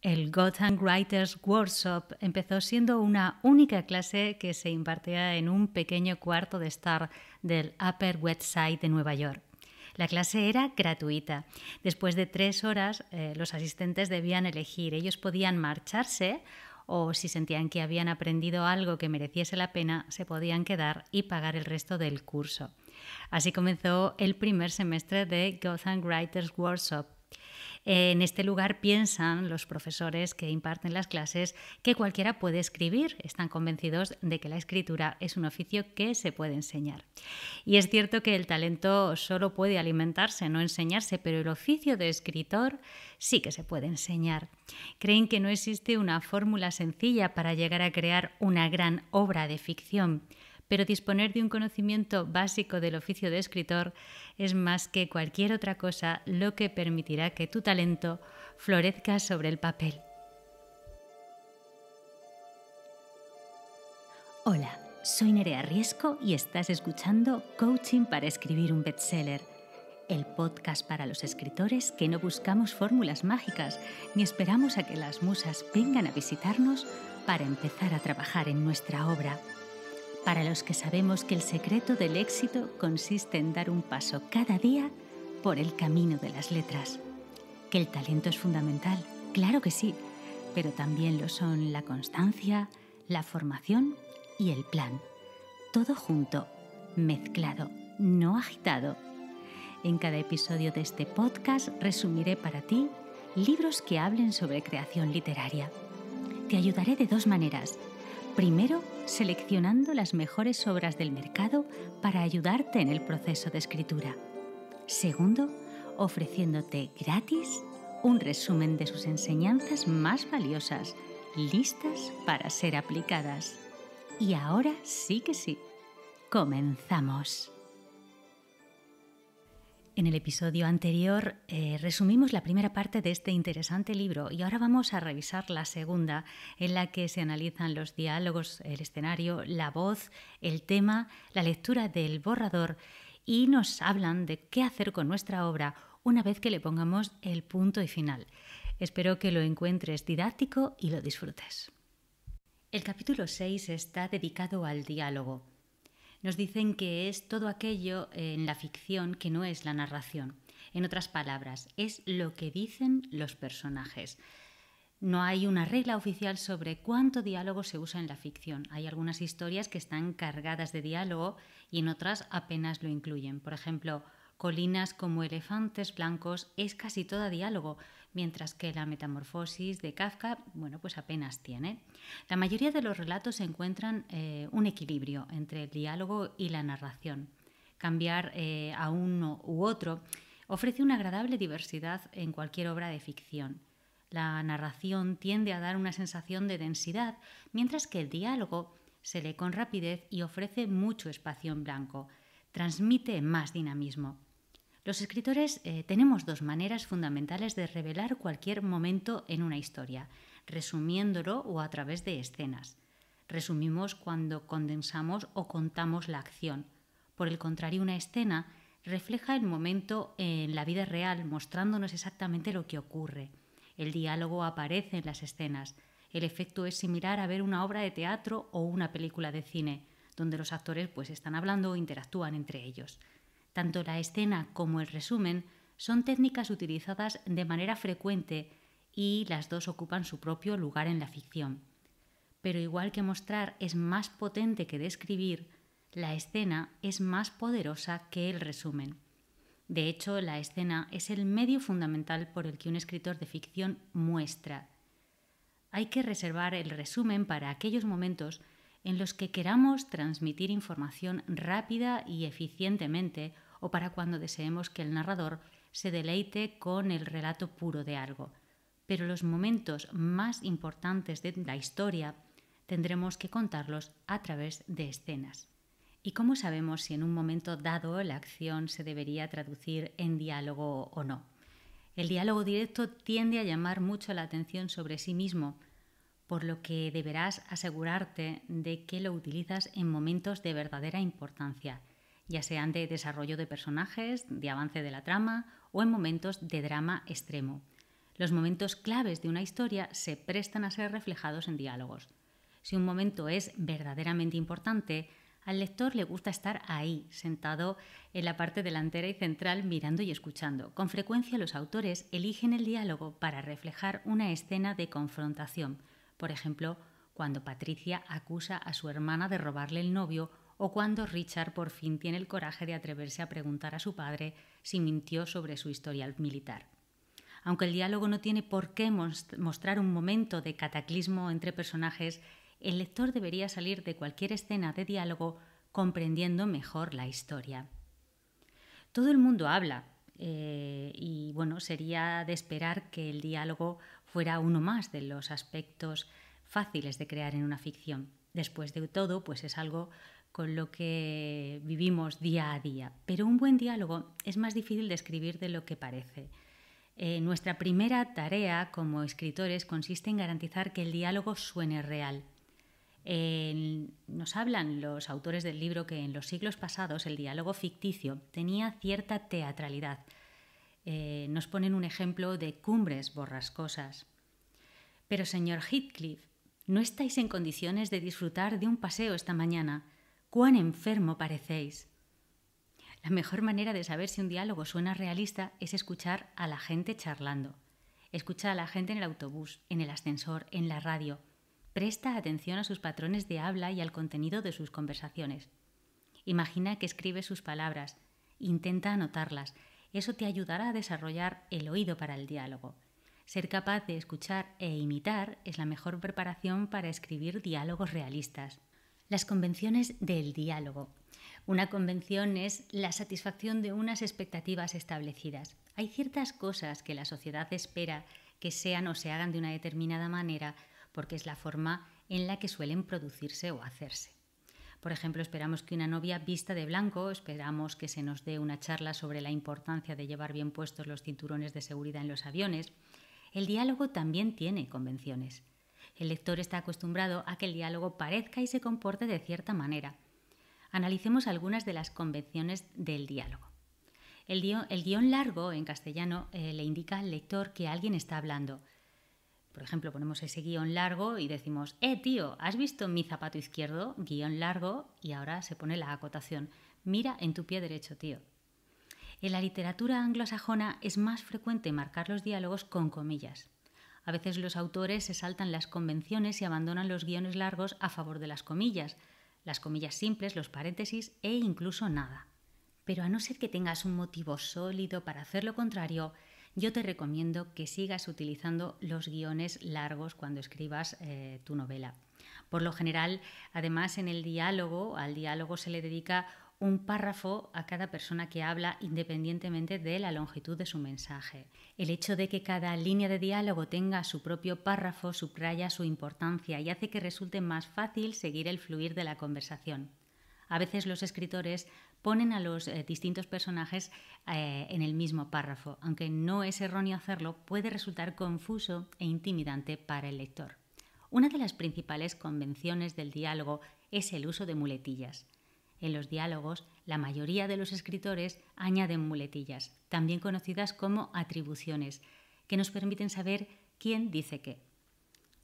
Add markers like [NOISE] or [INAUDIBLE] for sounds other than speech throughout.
El Gotham Writers Workshop empezó siendo una única clase que se impartía en un pequeño cuarto de estar del Upper West Side de Nueva York. La clase era gratuita. Después de tres horas, eh, los asistentes debían elegir. Ellos podían marcharse o, si sentían que habían aprendido algo que mereciese la pena, se podían quedar y pagar el resto del curso. Así comenzó el primer semestre de Gotham Writers Workshop eh, en este lugar piensan los profesores que imparten las clases que cualquiera puede escribir. Están convencidos de que la escritura es un oficio que se puede enseñar. Y es cierto que el talento solo puede alimentarse, no enseñarse, pero el oficio de escritor sí que se puede enseñar. Creen que no existe una fórmula sencilla para llegar a crear una gran obra de ficción pero disponer de un conocimiento básico del oficio de escritor es más que cualquier otra cosa lo que permitirá que tu talento florezca sobre el papel. Hola, soy Nerea Riesco y estás escuchando Coaching para escribir un bestseller, el podcast para los escritores que no buscamos fórmulas mágicas ni esperamos a que las musas vengan a visitarnos para empezar a trabajar en nuestra obra para los que sabemos que el secreto del éxito consiste en dar un paso cada día por el camino de las letras. Que el talento es fundamental, claro que sí, pero también lo son la constancia, la formación y el plan. Todo junto, mezclado, no agitado. En cada episodio de este podcast resumiré para ti libros que hablen sobre creación literaria. Te ayudaré de dos maneras Primero, seleccionando las mejores obras del mercado para ayudarte en el proceso de escritura. Segundo, ofreciéndote gratis un resumen de sus enseñanzas más valiosas, listas para ser aplicadas. Y ahora sí que sí, comenzamos. En el episodio anterior eh, resumimos la primera parte de este interesante libro y ahora vamos a revisar la segunda, en la que se analizan los diálogos, el escenario, la voz, el tema, la lectura del borrador y nos hablan de qué hacer con nuestra obra una vez que le pongamos el punto y final. Espero que lo encuentres didáctico y lo disfrutes. El capítulo 6 está dedicado al diálogo nos dicen que es todo aquello eh, en la ficción que no es la narración. En otras palabras, es lo que dicen los personajes. No hay una regla oficial sobre cuánto diálogo se usa en la ficción. Hay algunas historias que están cargadas de diálogo y en otras apenas lo incluyen. Por ejemplo, colinas como elefantes blancos es casi toda diálogo, mientras que la metamorfosis de Kafka, bueno, pues apenas tiene. La mayoría de los relatos encuentran eh, un equilibrio entre el diálogo y la narración. Cambiar eh, a uno u otro ofrece una agradable diversidad en cualquier obra de ficción. La narración tiende a dar una sensación de densidad, mientras que el diálogo se lee con rapidez y ofrece mucho espacio en blanco. Transmite más dinamismo. Los escritores eh, tenemos dos maneras fundamentales de revelar cualquier momento en una historia, resumiéndolo o a través de escenas. Resumimos cuando condensamos o contamos la acción. Por el contrario, una escena refleja el momento en la vida real, mostrándonos exactamente lo que ocurre. El diálogo aparece en las escenas. El efecto es similar a ver una obra de teatro o una película de cine, donde los actores pues están hablando o interactúan entre ellos. Tanto la escena como el resumen son técnicas utilizadas de manera frecuente y las dos ocupan su propio lugar en la ficción. Pero igual que mostrar es más potente que describir, la escena es más poderosa que el resumen. De hecho, la escena es el medio fundamental por el que un escritor de ficción muestra. Hay que reservar el resumen para aquellos momentos en los que queramos transmitir información rápida y eficientemente o para cuando deseemos que el narrador se deleite con el relato puro de algo. Pero los momentos más importantes de la historia tendremos que contarlos a través de escenas. ¿Y cómo sabemos si en un momento dado la acción se debería traducir en diálogo o no? El diálogo directo tiende a llamar mucho la atención sobre sí mismo, por lo que deberás asegurarte de que lo utilizas en momentos de verdadera importancia, ya sean de desarrollo de personajes, de avance de la trama o en momentos de drama extremo. Los momentos claves de una historia se prestan a ser reflejados en diálogos. Si un momento es verdaderamente importante, al lector le gusta estar ahí, sentado en la parte delantera y central, mirando y escuchando. Con frecuencia los autores eligen el diálogo para reflejar una escena de confrontación, por ejemplo, cuando Patricia acusa a su hermana de robarle el novio o cuando Richard por fin tiene el coraje de atreverse a preguntar a su padre si mintió sobre su historial militar. Aunque el diálogo no tiene por qué mostrar un momento de cataclismo entre personajes, el lector debería salir de cualquier escena de diálogo comprendiendo mejor la historia. Todo el mundo habla, eh, y bueno, sería de esperar que el diálogo fuera uno más de los aspectos fáciles de crear en una ficción. Después de todo, pues es algo con lo que vivimos día a día. Pero un buen diálogo es más difícil de escribir de lo que parece. Eh, nuestra primera tarea como escritores consiste en garantizar que el diálogo suene real. nos hablan los autores del libro que en los siglos pasados el diálogo ficticio tenía cierta teatralidad, eh, nos ponen un ejemplo de cumbres borrascosas. Pero, señor Heathcliff, ¿no estáis en condiciones de disfrutar de un paseo esta mañana? ¿Cuán enfermo parecéis? La mejor manera de saber si un diálogo suena realista es escuchar a la gente charlando. Escucha a la gente en el autobús, en el ascensor, en la radio. Presta atención a sus patrones de habla y al contenido de sus conversaciones. Imagina que escribe sus palabras. Intenta anotarlas eso te ayudará a desarrollar el oído para el diálogo. Ser capaz de escuchar e imitar es la mejor preparación para escribir diálogos realistas. Las convenciones del diálogo. Una convención es la satisfacción de unas expectativas establecidas. Hay ciertas cosas que la sociedad espera que sean o se hagan de una determinada manera porque es la forma en la que suelen producirse o hacerse. Por ejemplo, esperamos que una novia vista de blanco, esperamos que se nos dé una charla sobre la importancia de llevar bien puestos los cinturones de seguridad en los aviones. El diálogo también tiene convenciones. El lector está acostumbrado a que el diálogo parezca y se comporte de cierta manera. Analicemos algunas de las convenciones del diálogo. El, guión largo en castellano eh, le indica al lector que alguien está hablando, por ejemplo, ponemos ese guión largo y decimos, eh, tío, ¿has visto mi zapato izquierdo? Guión largo y ahora se pone la acotación. Mira en tu pie derecho, tío. En la literatura anglosajona es más frecuente marcar los diálogos con comillas. A veces los autores se saltan las convenciones y abandonan los guiones largos a favor de las comillas, las comillas simples, los paréntesis e incluso nada. Pero a no ser que tengas un motivo sólido para hacer lo contrario, yo te recomiendo que sigas utilizando los guiones largos cuando escribas eh, tu novela. Por lo general, además, en el diálogo, al diálogo se le dedica un párrafo a cada persona que habla independientemente de la longitud de su mensaje. El hecho de que cada línea de diálogo tenga su propio párrafo subraya su importancia y hace que resulte más fácil seguir el fluir de la conversación. A veces los escritores ponen a los eh, distintos personajes eh, en el mismo párrafo. Aunque no es erróneo hacerlo, puede resultar confuso e intimidante para el lector. Una de las principales convenciones del diálogo es el uso de muletillas. En los diálogos, la mayoría de los escritores añaden muletillas, también conocidas como atribuciones, que nos permiten saber quién dice qué.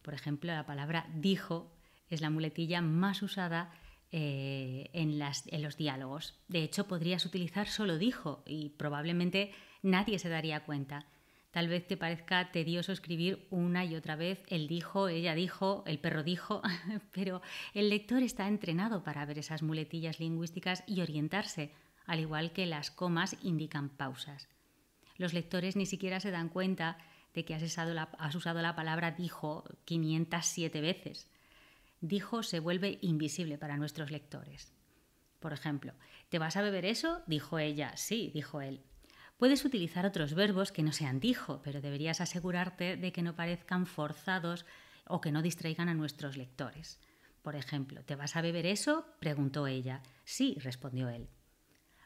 Por ejemplo, la palabra dijo es la muletilla más usada eh, en, los diálogos. De hecho, podrías utilizar solo dijo y probablemente nadie se daría cuenta. Tal vez te parezca tedioso escribir una y otra vez el dijo, ella dijo, el perro dijo, [LAUGHS] pero el lector está entrenado para ver esas muletillas lingüísticas y orientarse, al igual que las comas indican pausas. Los lectores ni siquiera se dan cuenta de que has usado la, has usado la palabra dijo 507 veces dijo se vuelve invisible para nuestros lectores. Por ejemplo, ¿te vas a beber eso? dijo ella. Sí, dijo él. Puedes utilizar otros verbos que no sean dijo, pero deberías asegurarte de que no parezcan forzados o que no distraigan a nuestros lectores. Por ejemplo, ¿te vas a beber eso? preguntó ella. Sí, respondió él.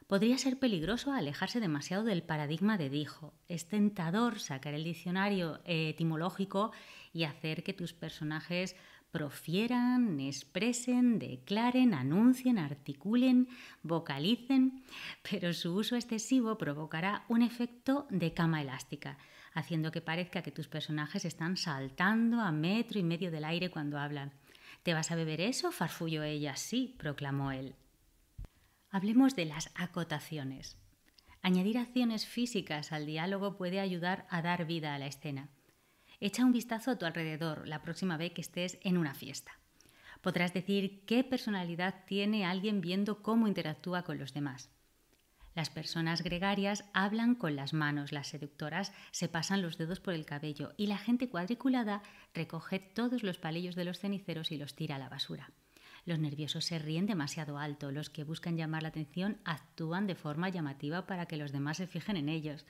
Podría ser peligroso alejarse demasiado del paradigma de dijo. Es tentador sacar el diccionario eh, etimológico y hacer que tus personajes profieran, expresen, declaren, anuncien, articulen, vocalicen, pero su uso excesivo provocará un efecto de cama elástica, haciendo que parezca que tus personajes están saltando a metro y medio del aire cuando hablan. ¿Te vas a beber eso? farfulló ella. Sí, proclamó él. Hablemos de las acotaciones. Añadir acciones físicas al diálogo puede ayudar a dar vida a la escena. Echa un vistazo a tu alrededor la próxima vez que estés en una fiesta. Podrás decir qué personalidad tiene alguien viendo cómo interactúa con los demás. Las personas gregarias hablan con las manos, las seductoras se pasan los dedos por el cabello y la gente cuadriculada recoge todos los palillos de los ceniceros y los tira a la basura. Los nerviosos se ríen demasiado alto, los que buscan llamar la atención actúan de forma llamativa para que los demás se fijen en ellos.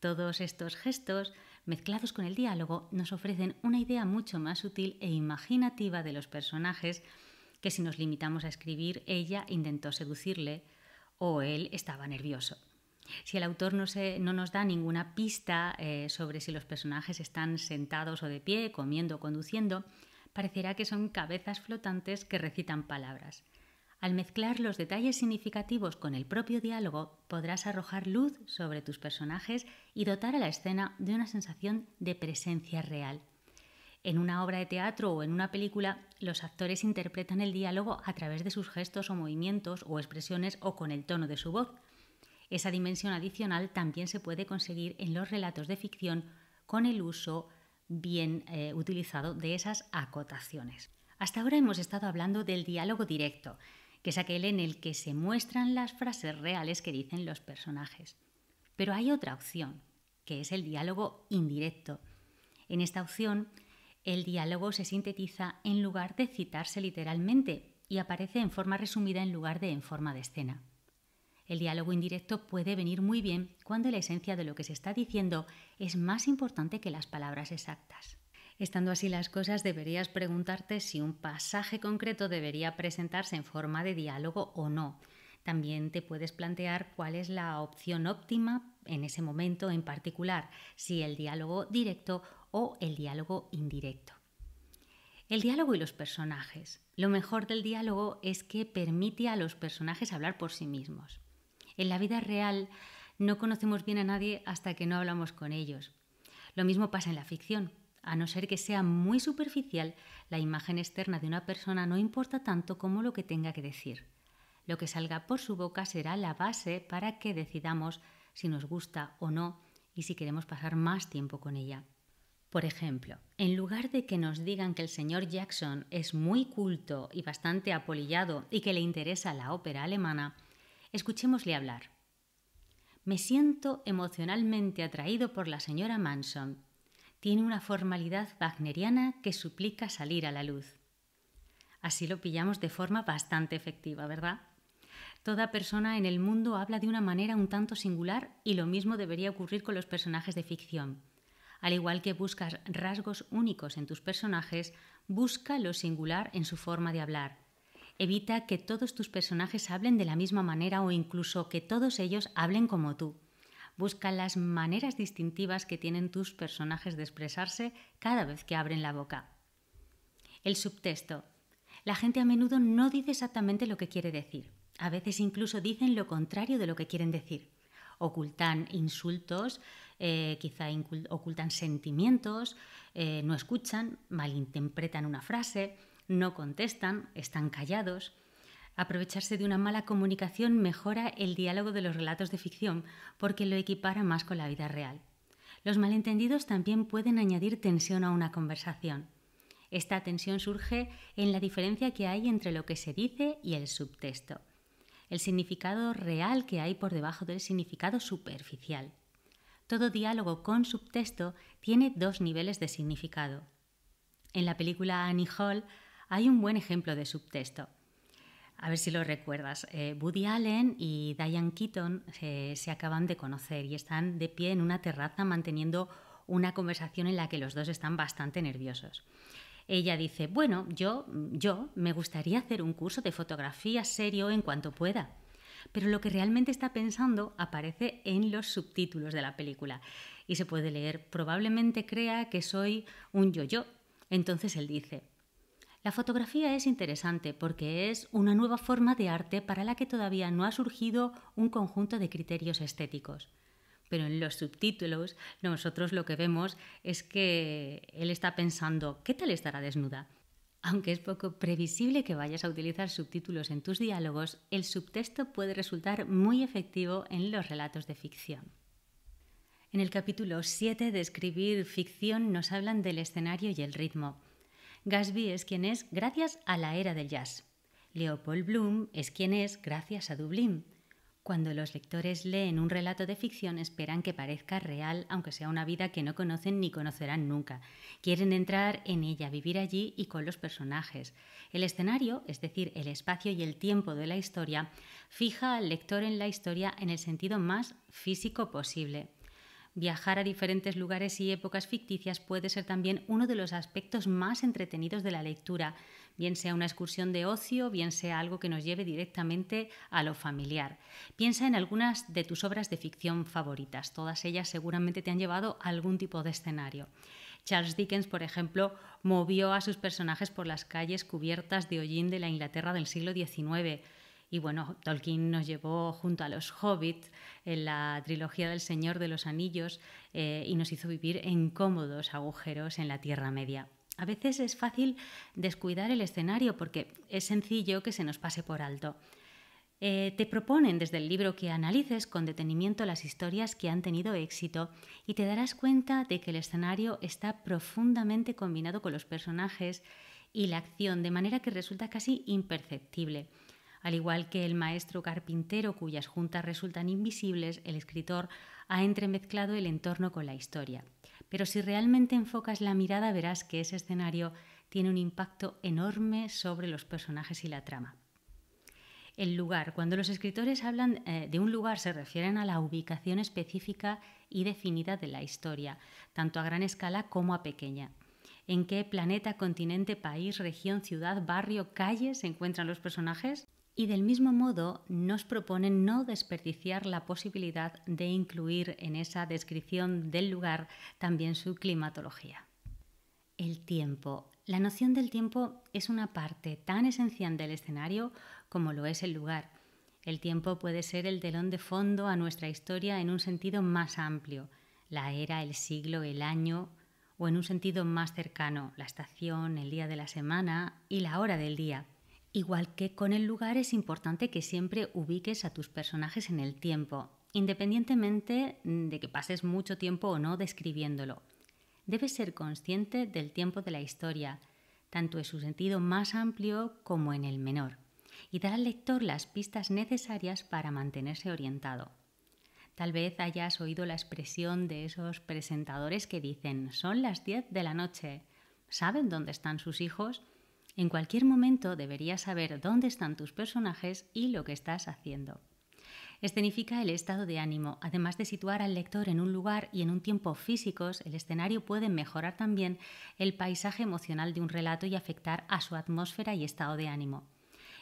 Todos estos gestos mezclados con el diálogo, nos ofrecen una idea mucho más sutil e imaginativa de los personajes que si nos limitamos a escribir ella intentó seducirle o él estaba nervioso. Si el autor no, nos da ninguna pista eh, sobre si los personajes están sentados o de pie, comiendo o conduciendo, parecerá que son cabezas flotantes que recitan palabras. Al mezclar los detalles significativos con el propio diálogo, podrás arrojar luz sobre tus personajes y dotar a la escena de una sensación de presencia real. En una obra de teatro o en una película, los actores interpretan el diálogo a través de sus gestos o movimientos o expresiones o con el tono de su voz. Esa dimensión adicional también se puede conseguir en los relatos de ficción con el uso bien eh, utilizado de esas acotaciones. Hasta ahora hemos estado hablando del diálogo directo, que es aquel en el que se muestran las frases reales que dicen los personajes. Pero hay otra opción, que es el diálogo indirecto. En esta opción, el diálogo se sintetiza en lugar de citarse literalmente y aparece en forma resumida en lugar de en forma de escena. El diálogo indirecto puede venir muy bien cuando la esencia de lo que se está diciendo es más importante que las palabras exactas. Estando así las cosas, deberías preguntarte si un pasaje concreto debería presentarse en forma de diálogo o no. También te puedes plantear cuál es la opción óptima en ese momento en particular, si el diálogo directo o el diálogo indirecto. El diálogo y los personajes. Lo mejor del diálogo es que permite a los personajes hablar por sí mismos. En la vida real no conocemos bien a nadie hasta que no hablamos con ellos. Lo mismo pasa en la ficción. A no ser que sea muy superficial, la imagen externa de una persona no importa tanto como lo que tenga que decir. Lo que salga por su boca será la base para que decidamos si nos gusta o no y si queremos pasar más tiempo con ella. Por ejemplo, en lugar de que nos digan que el señor Jackson es muy culto y bastante apolillado y que le interesa la ópera alemana, escuchémosle hablar. Me siento emocionalmente atraído por la señora Manson tiene una formalidad wagneriana que suplica salir a la luz. Así lo pillamos de forma bastante efectiva, ¿verdad? Toda persona en el mundo habla de una manera un tanto singular y lo mismo debería ocurrir con los personajes de ficción. Al igual que buscas rasgos únicos en tus personajes, busca lo singular en su forma de hablar. Evita que todos tus personajes hablen de la misma manera o incluso que todos ellos hablen como tú. Busca las maneras distintivas que tienen tus personajes de expresarse cada vez que abren la boca. El subtexto. La gente a menudo no dice exactamente lo que quiere decir. A veces incluso dicen lo contrario de lo que quieren decir. Ocultan insultos, eh, quizá ocultan sentimientos, eh, no escuchan, malinterpretan una frase, no contestan, están callados. Aprovecharse de una mala comunicación mejora el diálogo de los relatos de ficción porque lo equipara más con la vida real. Los malentendidos también pueden añadir tensión a una conversación. Esta tensión surge en la diferencia que hay entre lo que se dice y el subtexto, el significado real que hay por debajo del significado superficial. Todo diálogo con subtexto tiene dos niveles de significado. En la película Annie Hall hay un buen ejemplo de subtexto. A ver si lo recuerdas. Eh, Woody Allen y Diane Keaton eh, se acaban de conocer y están de pie en una terraza manteniendo una conversación en la que los dos están bastante nerviosos. Ella dice, bueno, yo, yo me gustaría hacer un curso de fotografía serio en cuanto pueda. Pero lo que realmente está pensando aparece en los subtítulos de la película y se puede leer, probablemente crea que soy un yo-yo. Entonces él dice, la fotografía es interesante porque es una nueva forma de arte para la que todavía no ha surgido un conjunto de criterios estéticos. Pero en los subtítulos nosotros lo que vemos es que él está pensando, ¿qué tal estará desnuda? Aunque es poco previsible que vayas a utilizar subtítulos en tus diálogos, el subtexto puede resultar muy efectivo en los relatos de ficción. En el capítulo 7 de Escribir Ficción nos hablan del escenario y el ritmo. Gatsby es quien es gracias a la era del jazz. Leopold Bloom es quien es gracias a Dublín. Cuando los lectores leen un relato de ficción esperan que parezca real, aunque sea una vida que no conocen ni conocerán nunca. Quieren entrar en ella, vivir allí y con los personajes. El escenario, es decir, el espacio y el tiempo de la historia, fija al lector en la historia en el sentido más físico posible. Viajar a diferentes lugares y épocas ficticias puede ser también uno de los aspectos más entretenidos de la lectura, bien sea una excursión de ocio, bien sea algo que nos lleve directamente a lo familiar. Piensa en algunas de tus obras de ficción favoritas, todas ellas seguramente te han llevado a algún tipo de escenario. Charles Dickens, por ejemplo, movió a sus personajes por las calles cubiertas de hollín de la Inglaterra del siglo XIX y bueno, Tolkien nos llevó junto a los hobbits en la trilogía del Señor de los Anillos eh, y nos hizo vivir en cómodos agujeros en la Tierra Media. A veces es fácil descuidar el escenario porque es sencillo que se nos pase por alto. Eh, te proponen desde el libro que analices con detenimiento las historias que han tenido éxito y te darás cuenta de que el escenario está profundamente combinado con los personajes y la acción, de manera que resulta casi imperceptible. Al igual que el maestro carpintero cuyas juntas resultan invisibles, el escritor ha entremezclado el entorno con la historia. Pero si realmente enfocas la mirada verás que ese escenario tiene un impacto enorme sobre los personajes y la trama. El lugar. Cuando los escritores hablan eh, de un lugar se refieren a la ubicación específica y definida de la historia, tanto a gran escala como a pequeña. ¿En qué planeta, continente, país, región, ciudad, barrio, calle se encuentran los personajes? Y del mismo modo nos proponen no desperdiciar la posibilidad de incluir en esa descripción del lugar también su climatología. El tiempo. La noción del tiempo es una parte tan esencial del escenario como lo es el lugar. El tiempo puede ser el telón de fondo a nuestra historia en un sentido más amplio, la era, el siglo, el año, o en un sentido más cercano, la estación, el día de la semana y la hora del día. Igual que con el lugar es importante que siempre ubiques a tus personajes en el tiempo, independientemente de que pases mucho tiempo o no describiéndolo. Debes ser consciente del tiempo de la historia, tanto en su sentido más amplio como en el menor, y dar al lector las pistas necesarias para mantenerse orientado. Tal vez hayas oído la expresión de esos presentadores que dicen son las 10 de la noche, ¿saben dónde están sus hijos? En cualquier momento deberías saber dónde están tus personajes y lo que estás haciendo. Escenifica el estado de ánimo. Además de situar al lector en un lugar y en un tiempo físicos, el escenario puede mejorar también el paisaje emocional de un relato y afectar a su atmósfera y estado de ánimo.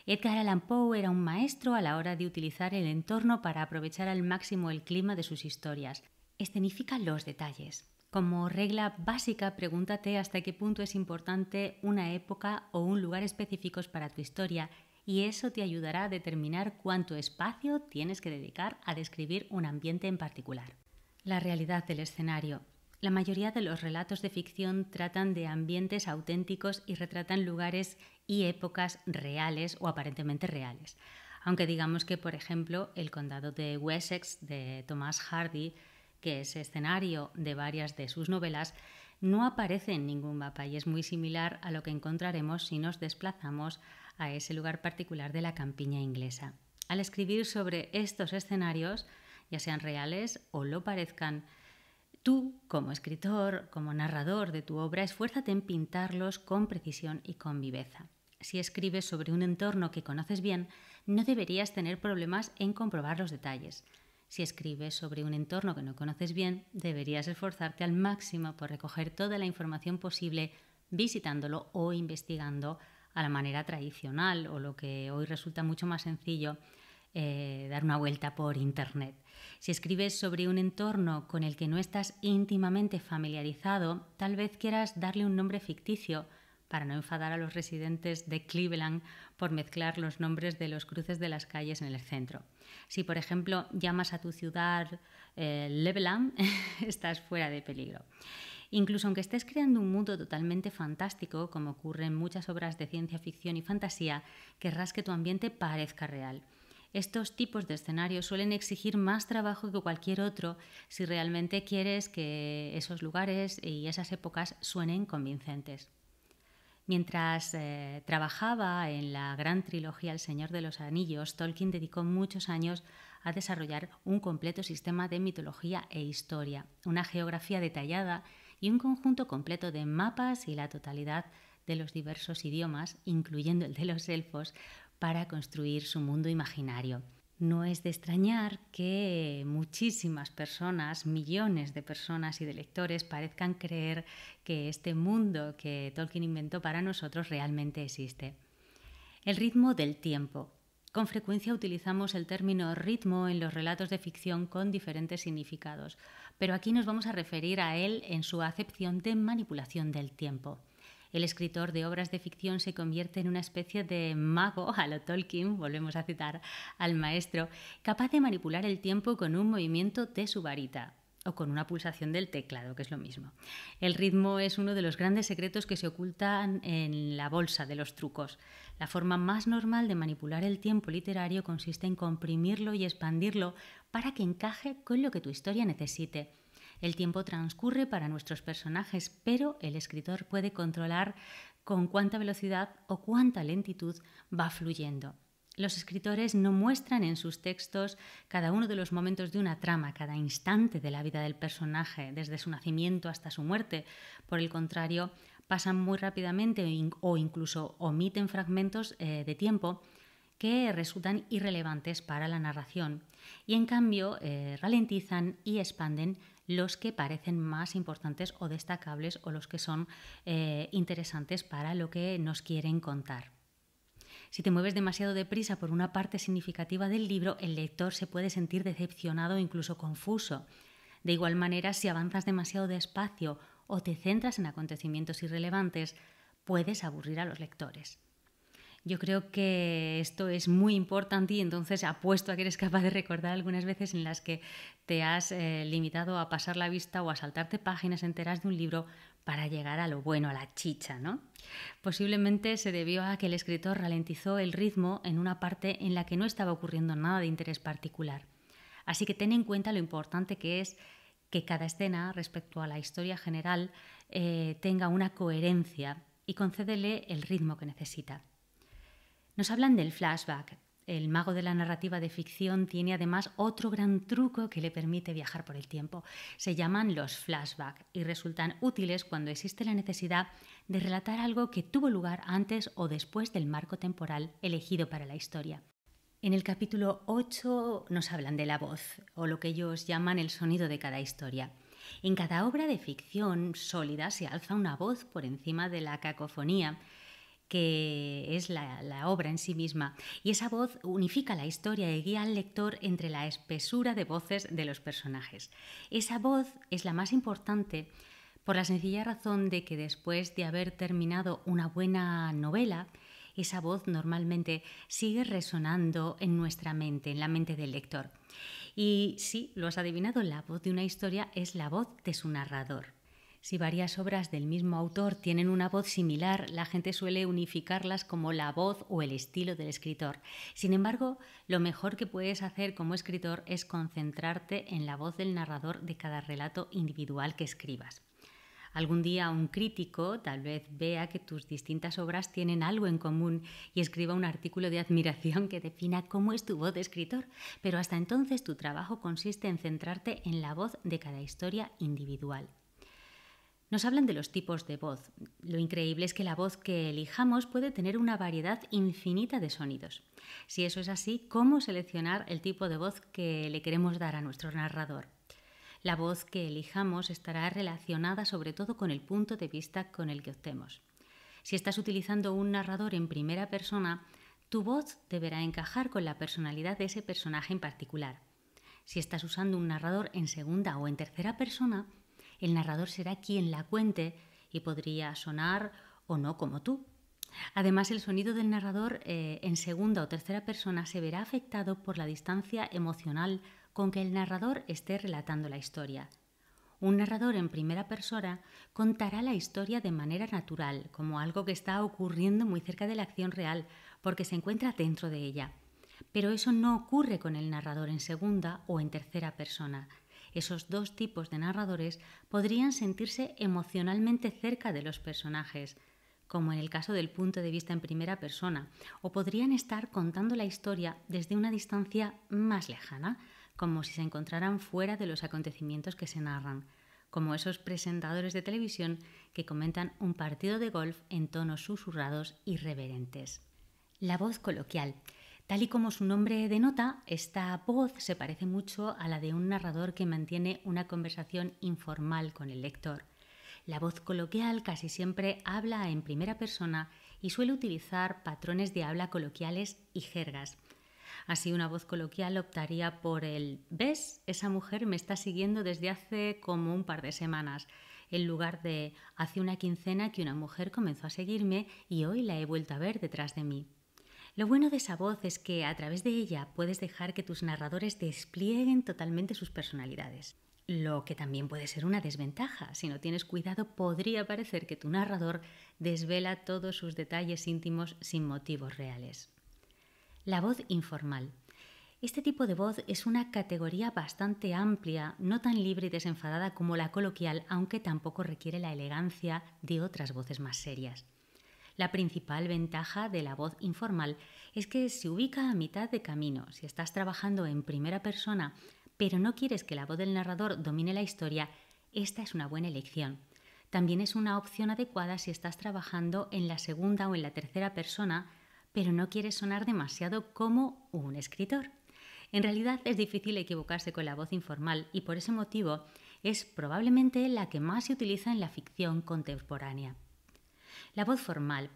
Edgar Allan Poe era un maestro a la hora de utilizar el entorno para aprovechar al máximo el clima de sus historias. Escenifica los detalles. Como regla básica, pregúntate hasta qué punto es importante una época o un lugar específicos para tu historia y eso te ayudará a determinar cuánto espacio tienes que dedicar a describir un ambiente en particular. La realidad del escenario. La mayoría de los relatos de ficción tratan de ambientes auténticos y retratan lugares y épocas reales o aparentemente reales. Aunque digamos que, por ejemplo, el condado de Wessex de Thomas Hardy que es escenario de varias de sus novelas, no aparece en ningún mapa y es muy similar a lo que encontraremos si nos desplazamos a ese lugar particular de la campiña inglesa. Al escribir sobre estos escenarios, ya sean reales o lo parezcan, tú, como escritor, como narrador de tu obra, esfuérzate en pintarlos con precisión y con viveza. Si escribes sobre un entorno que conoces bien, no deberías tener problemas en comprobar los detalles. Si escribes sobre un entorno que no conoces bien, deberías esforzarte al máximo por recoger toda la información posible visitándolo o investigando a la manera tradicional o lo que hoy resulta mucho más sencillo, eh, dar una vuelta por Internet. Si escribes sobre un entorno con el que no estás íntimamente familiarizado, tal vez quieras darle un nombre ficticio para no enfadar a los residentes de Cleveland por mezclar los nombres de los cruces de las calles en el centro. Si, por ejemplo, llamas a tu ciudad eh, Leveland, [LAUGHS] estás fuera de peligro. Incluso aunque estés creando un mundo totalmente fantástico, como ocurre en muchas obras de ciencia ficción y fantasía, querrás que tu ambiente parezca real. Estos tipos de escenarios suelen exigir más trabajo que cualquier otro si realmente quieres que esos lugares y esas épocas suenen convincentes. Mientras eh, trabajaba en la gran trilogía El Señor de los Anillos, Tolkien dedicó muchos años a desarrollar un completo sistema de mitología e historia, una geografía detallada y un conjunto completo de mapas y la totalidad de los diversos idiomas, incluyendo el de los elfos, para construir su mundo imaginario. No es de extrañar que muchísimas personas, millones de personas y de lectores parezcan creer que este mundo que Tolkien inventó para nosotros realmente existe. El ritmo del tiempo. Con frecuencia utilizamos el término ritmo en los relatos de ficción con diferentes significados, pero aquí nos vamos a referir a él en su acepción de manipulación del tiempo el escritor de obras de ficción se convierte en una especie de mago, [LAUGHS] a lo Tolkien, volvemos a citar al maestro, capaz de manipular el tiempo con un movimiento de su varita o con una pulsación del teclado, que es lo mismo. El ritmo es uno de los grandes secretos que se ocultan en la bolsa de los trucos. La forma más normal de manipular el tiempo literario consiste en comprimirlo y expandirlo para que encaje con lo que tu historia necesite. El tiempo transcurre para nuestros personajes, pero el escritor puede controlar con cuánta velocidad o cuánta lentitud va fluyendo. Los escritores no muestran en sus textos cada uno de los momentos de una trama, cada instante de la vida del personaje, desde su nacimiento hasta su muerte. Por el contrario, pasan muy rápidamente o incluso omiten fragmentos eh, de tiempo que resultan irrelevantes para la narración y en cambio eh, ralentizan y expanden los que parecen más importantes o destacables o los que son eh, interesantes para lo que nos quieren contar. Si te mueves demasiado deprisa por una parte significativa del libro, el lector se puede sentir decepcionado o incluso confuso. De igual manera, si avanzas demasiado despacio o te centras en acontecimientos irrelevantes, puedes aburrir a los lectores. Yo creo que esto es muy importante y entonces apuesto a que eres capaz de recordar algunas veces en las que te has eh, limitado a pasar la vista o a saltarte páginas enteras de un libro para llegar a lo bueno, a la chicha, ¿no? Posiblemente se debió a que el escritor ralentizó el ritmo en una parte en la que no estaba ocurriendo nada de interés particular. Así que ten en cuenta lo importante que es que cada escena respecto a la historia general eh, tenga una coherencia y concédele el ritmo que necesita. Nos hablan del flashback. El mago de la narrativa de ficción tiene además otro gran truco que le permite viajar por el tiempo. Se llaman los flashbacks y resultan útiles cuando existe la necesidad de relatar algo que tuvo lugar antes o después del marco temporal elegido para la historia. En el capítulo 8 nos hablan de la voz, o lo que ellos llaman el sonido de cada historia. En cada obra de ficción sólida se alza una voz por encima de la cacofonía que es la, obra en sí misma. Y esa voz unifica la historia y guía al lector entre la espesura de voces de los personajes. Esa voz es la más importante por la sencilla razón de que después de haber terminado una buena novela, esa voz normalmente sigue resonando en nuestra mente, en la mente del lector. Y sí, lo has adivinado, la voz de una historia es la voz de su narrador. Si varias obras del mismo autor tienen una voz similar, la gente suele unificarlas como la voz o el estilo del escritor. Sin embargo, lo mejor que puedes hacer como escritor es concentrarte en la voz del narrador de cada relato individual que escribas. Algún día un crítico tal vez vea que tus distintas obras tienen algo en común y escriba un artículo de admiración que defina cómo es tu voz de escritor, pero hasta entonces tu trabajo consiste en centrarte en la voz de cada historia individual. Nos hablan de los tipos de voz. Lo increíble es que la voz que elijamos puede tener una variedad infinita de sonidos. Si eso es así, ¿cómo seleccionar el tipo de voz que le queremos dar a nuestro narrador? La voz que elijamos estará relacionada sobre todo con el punto de vista con el que optemos. Si estás utilizando un narrador en primera persona, tu voz deberá encajar con la personalidad de ese personaje en particular. Si estás usando un narrador en segunda o en tercera persona, el narrador será quien la cuente y podría sonar o no como tú. Además, el sonido del narrador eh, en segunda o tercera persona se verá afectado por la distancia emocional con que el narrador esté relatando la historia. Un narrador en primera persona contará la historia de manera natural, como algo que está ocurriendo muy cerca de la acción real, porque se encuentra dentro de ella. Pero eso no ocurre con el narrador en segunda o en tercera persona. Esos dos tipos de narradores podrían sentirse emocionalmente cerca de los personajes, como en el caso del punto de vista en primera persona, o podrían estar contando la historia desde una distancia más lejana, como si se encontraran fuera de los acontecimientos que se narran, como esos presentadores de televisión que comentan un partido de golf en tonos susurrados y reverentes. La voz coloquial Tal y como su nombre denota, esta voz se parece mucho a la de un narrador que mantiene una conversación informal con el lector. La voz coloquial casi siempre habla en primera persona y suele utilizar patrones de habla coloquiales y jergas. Así una voz coloquial optaría por el ¿ves? Esa mujer me está siguiendo desde hace como un par de semanas, en lugar de hace una quincena que una mujer comenzó a seguirme y hoy la he vuelto a ver detrás de mí. Lo bueno de esa voz es que a través de ella puedes dejar que tus narradores desplieguen totalmente sus personalidades. Lo que también puede ser una desventaja. Si no tienes cuidado, podría parecer que tu narrador desvela todos sus detalles íntimos sin motivos reales. La voz informal. Este tipo de voz es una categoría bastante amplia, no tan libre y desenfadada como la coloquial, aunque tampoco requiere la elegancia de otras voces más serias. La principal ventaja de la voz informal es que se ubica a mitad de camino. Si estás trabajando en primera persona, pero no quieres que la voz del narrador domine la historia, esta es una buena elección. También es una opción adecuada si estás trabajando en la segunda o en la tercera persona, pero no quieres sonar demasiado como un escritor. En realidad es difícil equivocarse con la voz informal y por ese motivo es probablemente la que más se utiliza en la ficción contemporánea. La voz formal.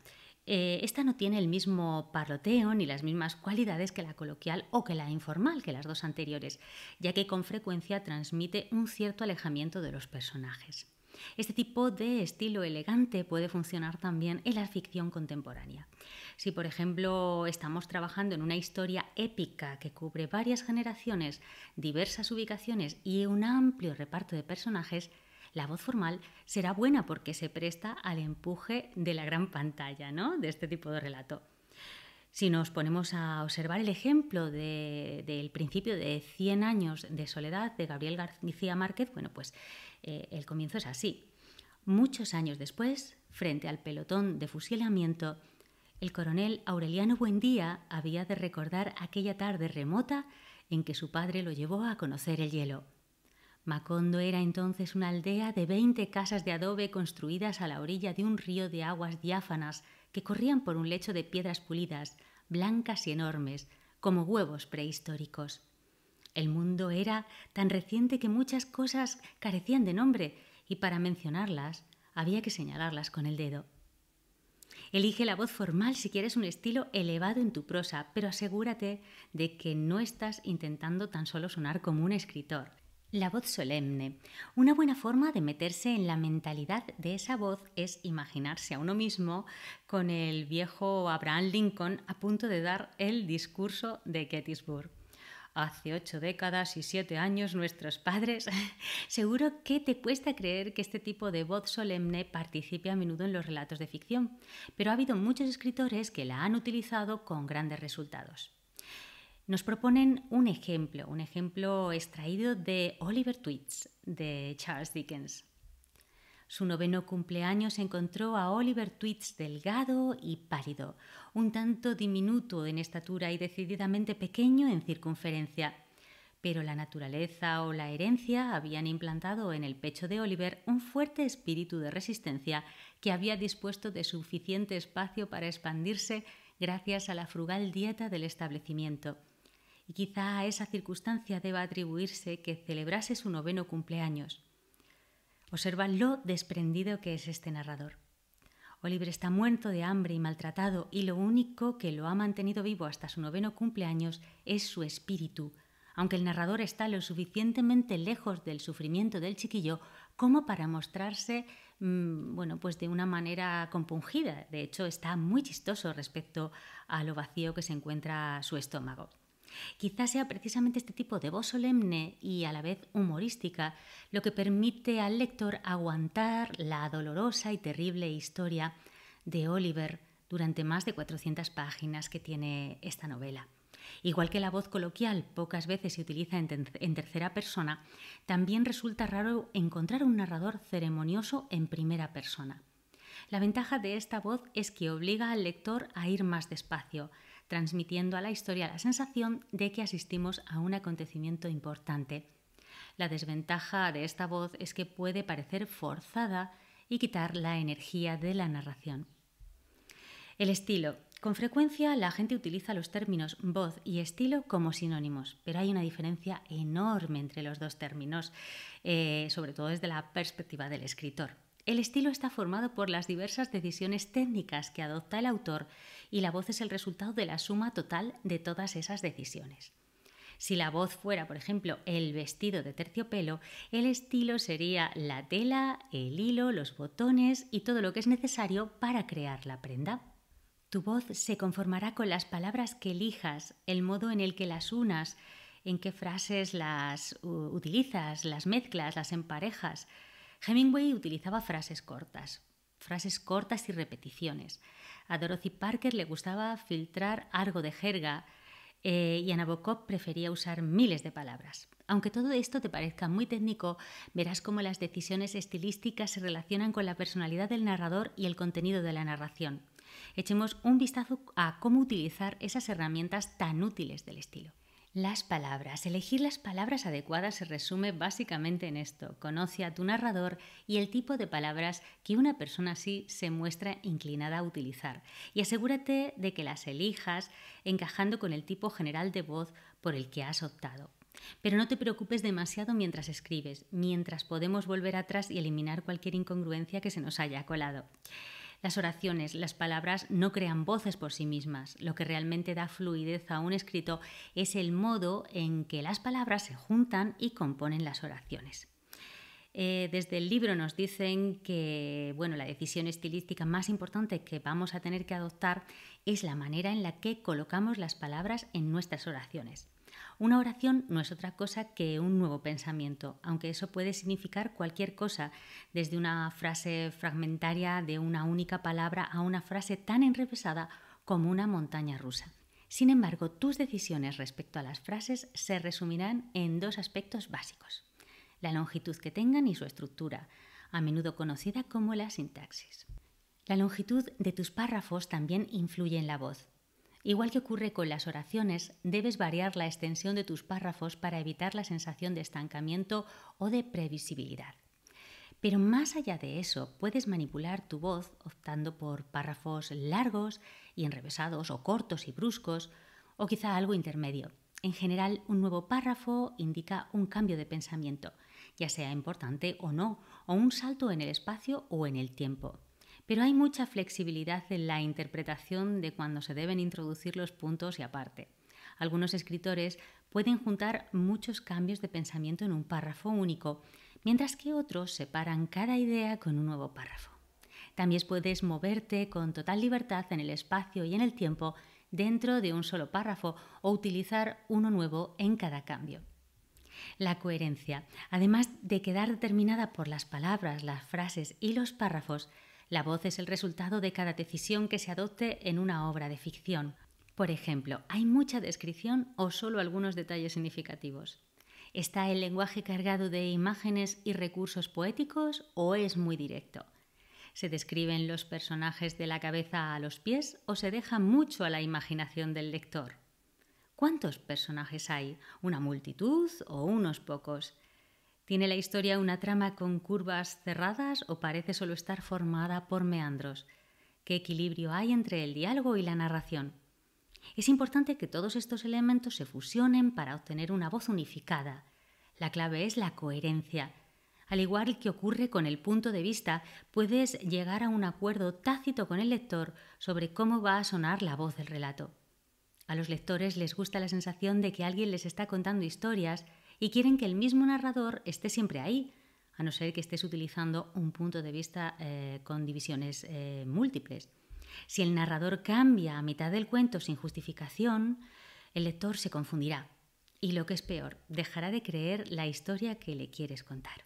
Eh, esta no tiene el mismo parloteo ni las mismas cualidades que la coloquial o que la informal, que las dos anteriores, ya que con frecuencia transmite un cierto alejamiento de los personajes. Este tipo de estilo elegante puede funcionar también en la ficción contemporánea. Si, por ejemplo, estamos trabajando en una historia épica que cubre varias generaciones, diversas ubicaciones y un amplio reparto de personajes, la voz formal será buena porque se presta al empuje de la gran pantalla, ¿no? De este tipo de relato. Si nos ponemos a observar el ejemplo del principio de 100 años de soledad de Gabriel García Márquez, bueno, pues eh, el comienzo es así. Muchos años después, frente al pelotón de fusilamiento, el coronel Aureliano Buendía había de recordar aquella tarde remota en que su padre lo llevó a conocer el hielo. Macondo era entonces una aldea de veinte casas de adobe construidas a la orilla de un río de aguas diáfanas que corrían por un lecho de piedras pulidas, blancas y enormes, como huevos prehistóricos. El mundo era tan reciente que muchas cosas carecían de nombre y para mencionarlas había que señalarlas con el dedo. Elige la voz formal si quieres un estilo elevado en tu prosa, pero asegúrate de que no estás intentando tan solo sonar como un escritor. La voz solemne. Una buena forma de meterse en la mentalidad de esa voz es imaginarse a uno mismo con el viejo Abraham Lincoln a punto de dar el discurso de Gettysburg. Hace ocho décadas y siete años nuestros padres. [LAUGHS] Seguro que te cuesta creer que este tipo de voz solemne participe a menudo en los relatos de ficción, pero ha habido muchos escritores que la han utilizado con grandes resultados. Nos proponen un ejemplo, un ejemplo extraído de Oliver Tweets, de Charles Dickens. Su noveno cumpleaños encontró a Oliver Tweets delgado y pálido, un tanto diminuto en estatura y decididamente pequeño en circunferencia. Pero la naturaleza o la herencia habían implantado en el pecho de Oliver un fuerte espíritu de resistencia que había dispuesto de suficiente espacio para expandirse gracias a la frugal dieta del establecimiento y quizá a esa circunstancia deba atribuirse que celebrase su noveno cumpleaños. Observa lo desprendido que es este narrador. Oliver está muerto de hambre y maltratado y lo único que lo ha mantenido vivo hasta su noveno cumpleaños es su espíritu, aunque el narrador está lo suficientemente lejos del sufrimiento del chiquillo como para mostrarse mm, bueno, pues de una manera compungida. De hecho, está muy chistoso respecto a lo vacío que se encuentra su estómago. Quizás sea precisamente este tipo de voz solemne y a la vez humorística lo que permite al lector aguantar la dolorosa y terrible historia de Oliver durante más de 400 páginas que tiene esta novela. Igual que la voz coloquial pocas veces se utiliza en, tercera persona, también resulta raro encontrar un narrador ceremonioso en primera persona. La ventaja de esta voz es que obliga al lector a ir más despacio, transmitiendo a la historia la sensación de que asistimos a un acontecimiento importante. La desventaja de esta voz es que puede parecer forzada y quitar la energía de la narración. El estilo. Con frecuencia la gente utiliza los términos voz y estilo como sinónimos, pero hay una diferencia enorme entre los dos términos, eh, sobre todo desde la perspectiva del escritor. El estilo está formado por las diversas decisiones técnicas que adopta el autor y la voz es el resultado de la suma total de todas esas decisiones. Si la voz fuera, por ejemplo, el vestido de terciopelo, el estilo sería la tela, el hilo, los botones y todo lo que es necesario para crear la prenda. Tu voz se conformará con las palabras que elijas, el modo en el que las unas, en qué frases las utilizas, las mezclas, las emparejas. Hemingway utilizaba frases cortas, frases cortas y repeticiones. A Dorothy Parker le gustaba filtrar algo de jerga eh, y a Nabokov prefería usar miles de palabras. Aunque todo esto te parezca muy técnico, verás cómo las decisiones estilísticas se relacionan con la personalidad del narrador y el contenido de la narración. Echemos un vistazo a cómo utilizar esas herramientas tan útiles del estilo. Las palabras. Elegir las palabras adecuadas se resume básicamente en esto. Conoce a tu narrador y el tipo de palabras que una persona así se muestra inclinada a utilizar. Y asegúrate de que las elijas encajando con el tipo general de voz por el que has optado. Pero no te preocupes demasiado mientras escribes, mientras podemos volver atrás y eliminar cualquier incongruencia que se nos haya colado. Las oraciones, las palabras no crean voces por sí mismas. Lo que realmente da fluidez a un escrito es el modo en que las palabras se juntan y componen las oraciones. Eh, desde el libro nos dicen que bueno, la decisión estilística más importante que vamos a tener que adoptar es la manera en la que colocamos las palabras en nuestras oraciones. Una oración no es otra cosa que un nuevo pensamiento, aunque eso puede significar cualquier cosa, desde una frase fragmentaria de una única palabra a una frase tan enrevesada como una montaña rusa. Sin embargo, tus decisiones respecto a las frases se resumirán en dos aspectos básicos, la longitud que tengan y su estructura, a menudo conocida como la sintaxis. La longitud de tus párrafos también influye en la voz. Igual que ocurre con las oraciones, debes variar la extensión de tus párrafos para evitar la sensación de estancamiento o de previsibilidad. Pero más allá de eso, puedes manipular tu voz optando por párrafos largos y enrevesados o cortos y bruscos, o quizá algo intermedio. En general, un nuevo párrafo indica un cambio de pensamiento, ya sea importante o no, o un salto en el espacio o en el tiempo pero hay mucha flexibilidad en la interpretación de cuando se deben introducir los puntos y aparte. Algunos escritores pueden juntar muchos cambios de pensamiento en un párrafo único, mientras que otros separan cada idea con un nuevo párrafo. También puedes moverte con total libertad en el espacio y en el tiempo dentro de un solo párrafo o utilizar uno nuevo en cada cambio. La coherencia, además de quedar determinada por las palabras, las frases y los párrafos, la voz es el resultado de cada decisión que se adopte en una obra de ficción. Por ejemplo, ¿hay mucha descripción o solo algunos detalles significativos? ¿Está el lenguaje cargado de imágenes y recursos poéticos o es muy directo? ¿Se describen los personajes de la cabeza a los pies o se deja mucho a la imaginación del lector? ¿Cuántos personajes hay? ¿Una multitud o unos pocos? ¿Tiene la historia una trama con curvas cerradas o parece solo estar formada por meandros? ¿Qué equilibrio hay entre el diálogo y la narración? Es importante que todos estos elementos se fusionen para obtener una voz unificada. La clave es la coherencia. Al igual que ocurre con el punto de vista, puedes llegar a un acuerdo tácito con el lector sobre cómo va a sonar la voz del relato. A los lectores les gusta la sensación de que alguien les está contando historias y quieren que el mismo narrador esté siempre ahí, a no ser que estés utilizando un punto de vista eh, con divisiones eh, múltiples. Si el narrador cambia a mitad del cuento sin justificación, el lector se confundirá y lo que es peor, dejará de creer la historia que le quieres contar.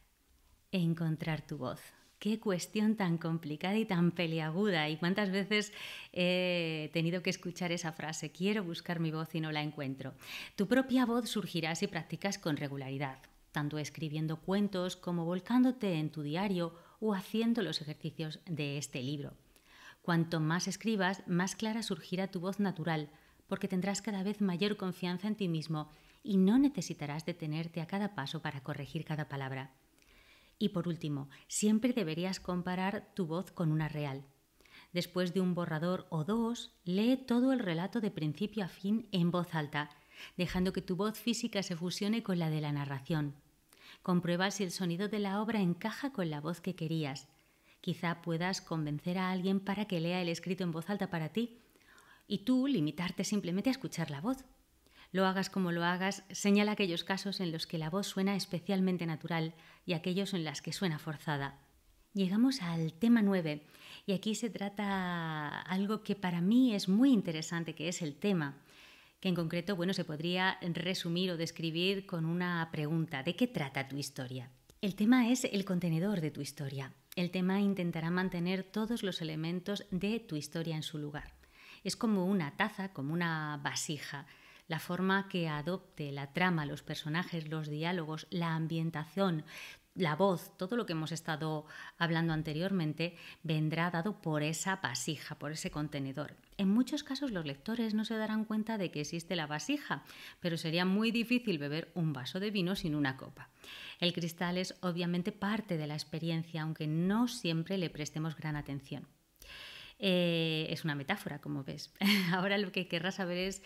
Encontrar tu voz qué cuestión tan complicada y tan peliaguda. Y cuántas veces he tenido que escuchar esa frase, quiero buscar mi voz y no la encuentro. Tu propia voz surgirá si practicas con regularidad, tanto escribiendo cuentos como volcándote en tu diario o haciendo los ejercicios de este libro. Cuanto más escribas, más clara surgirá tu voz natural, porque tendrás cada vez mayor confianza en ti mismo y no necesitarás detenerte a cada paso para corregir cada palabra. Y por último, siempre deberías comparar tu voz con una real. Después de un borrador o dos, lee todo el relato de principio a fin en voz alta, dejando que tu voz física se fusione con la de la narración. Comprueba si el sonido de la obra encaja con la voz que querías. Quizá puedas convencer a alguien para que lea el escrito en voz alta para ti y tú limitarte simplemente a escuchar la voz. Lo hagas como lo hagas, señala aquellos casos en los que la voz suena especialmente natural y aquellos en las que suena forzada. Llegamos al tema 9 y aquí se trata algo que para mí es muy interesante, que es el tema, que en concreto bueno, se podría resumir o describir con una pregunta, ¿de qué trata tu historia? El tema es el contenedor de tu historia. El tema intentará mantener todos los elementos de tu historia en su lugar. Es como una taza, como una vasija la forma que adopte, la trama, los personajes, los diálogos, la ambientación, la voz, todo lo que hemos estado hablando anteriormente, vendrá dado por esa vasija, por ese contenedor. En muchos casos los lectores no se darán cuenta de que existe la vasija, pero sería muy difícil beber un vaso de vino sin una copa. El cristal es obviamente parte de la experiencia, aunque no siempre le prestemos gran atención. Eh, es una metáfora, como ves. [LAUGHS] Ahora lo que querrás saber es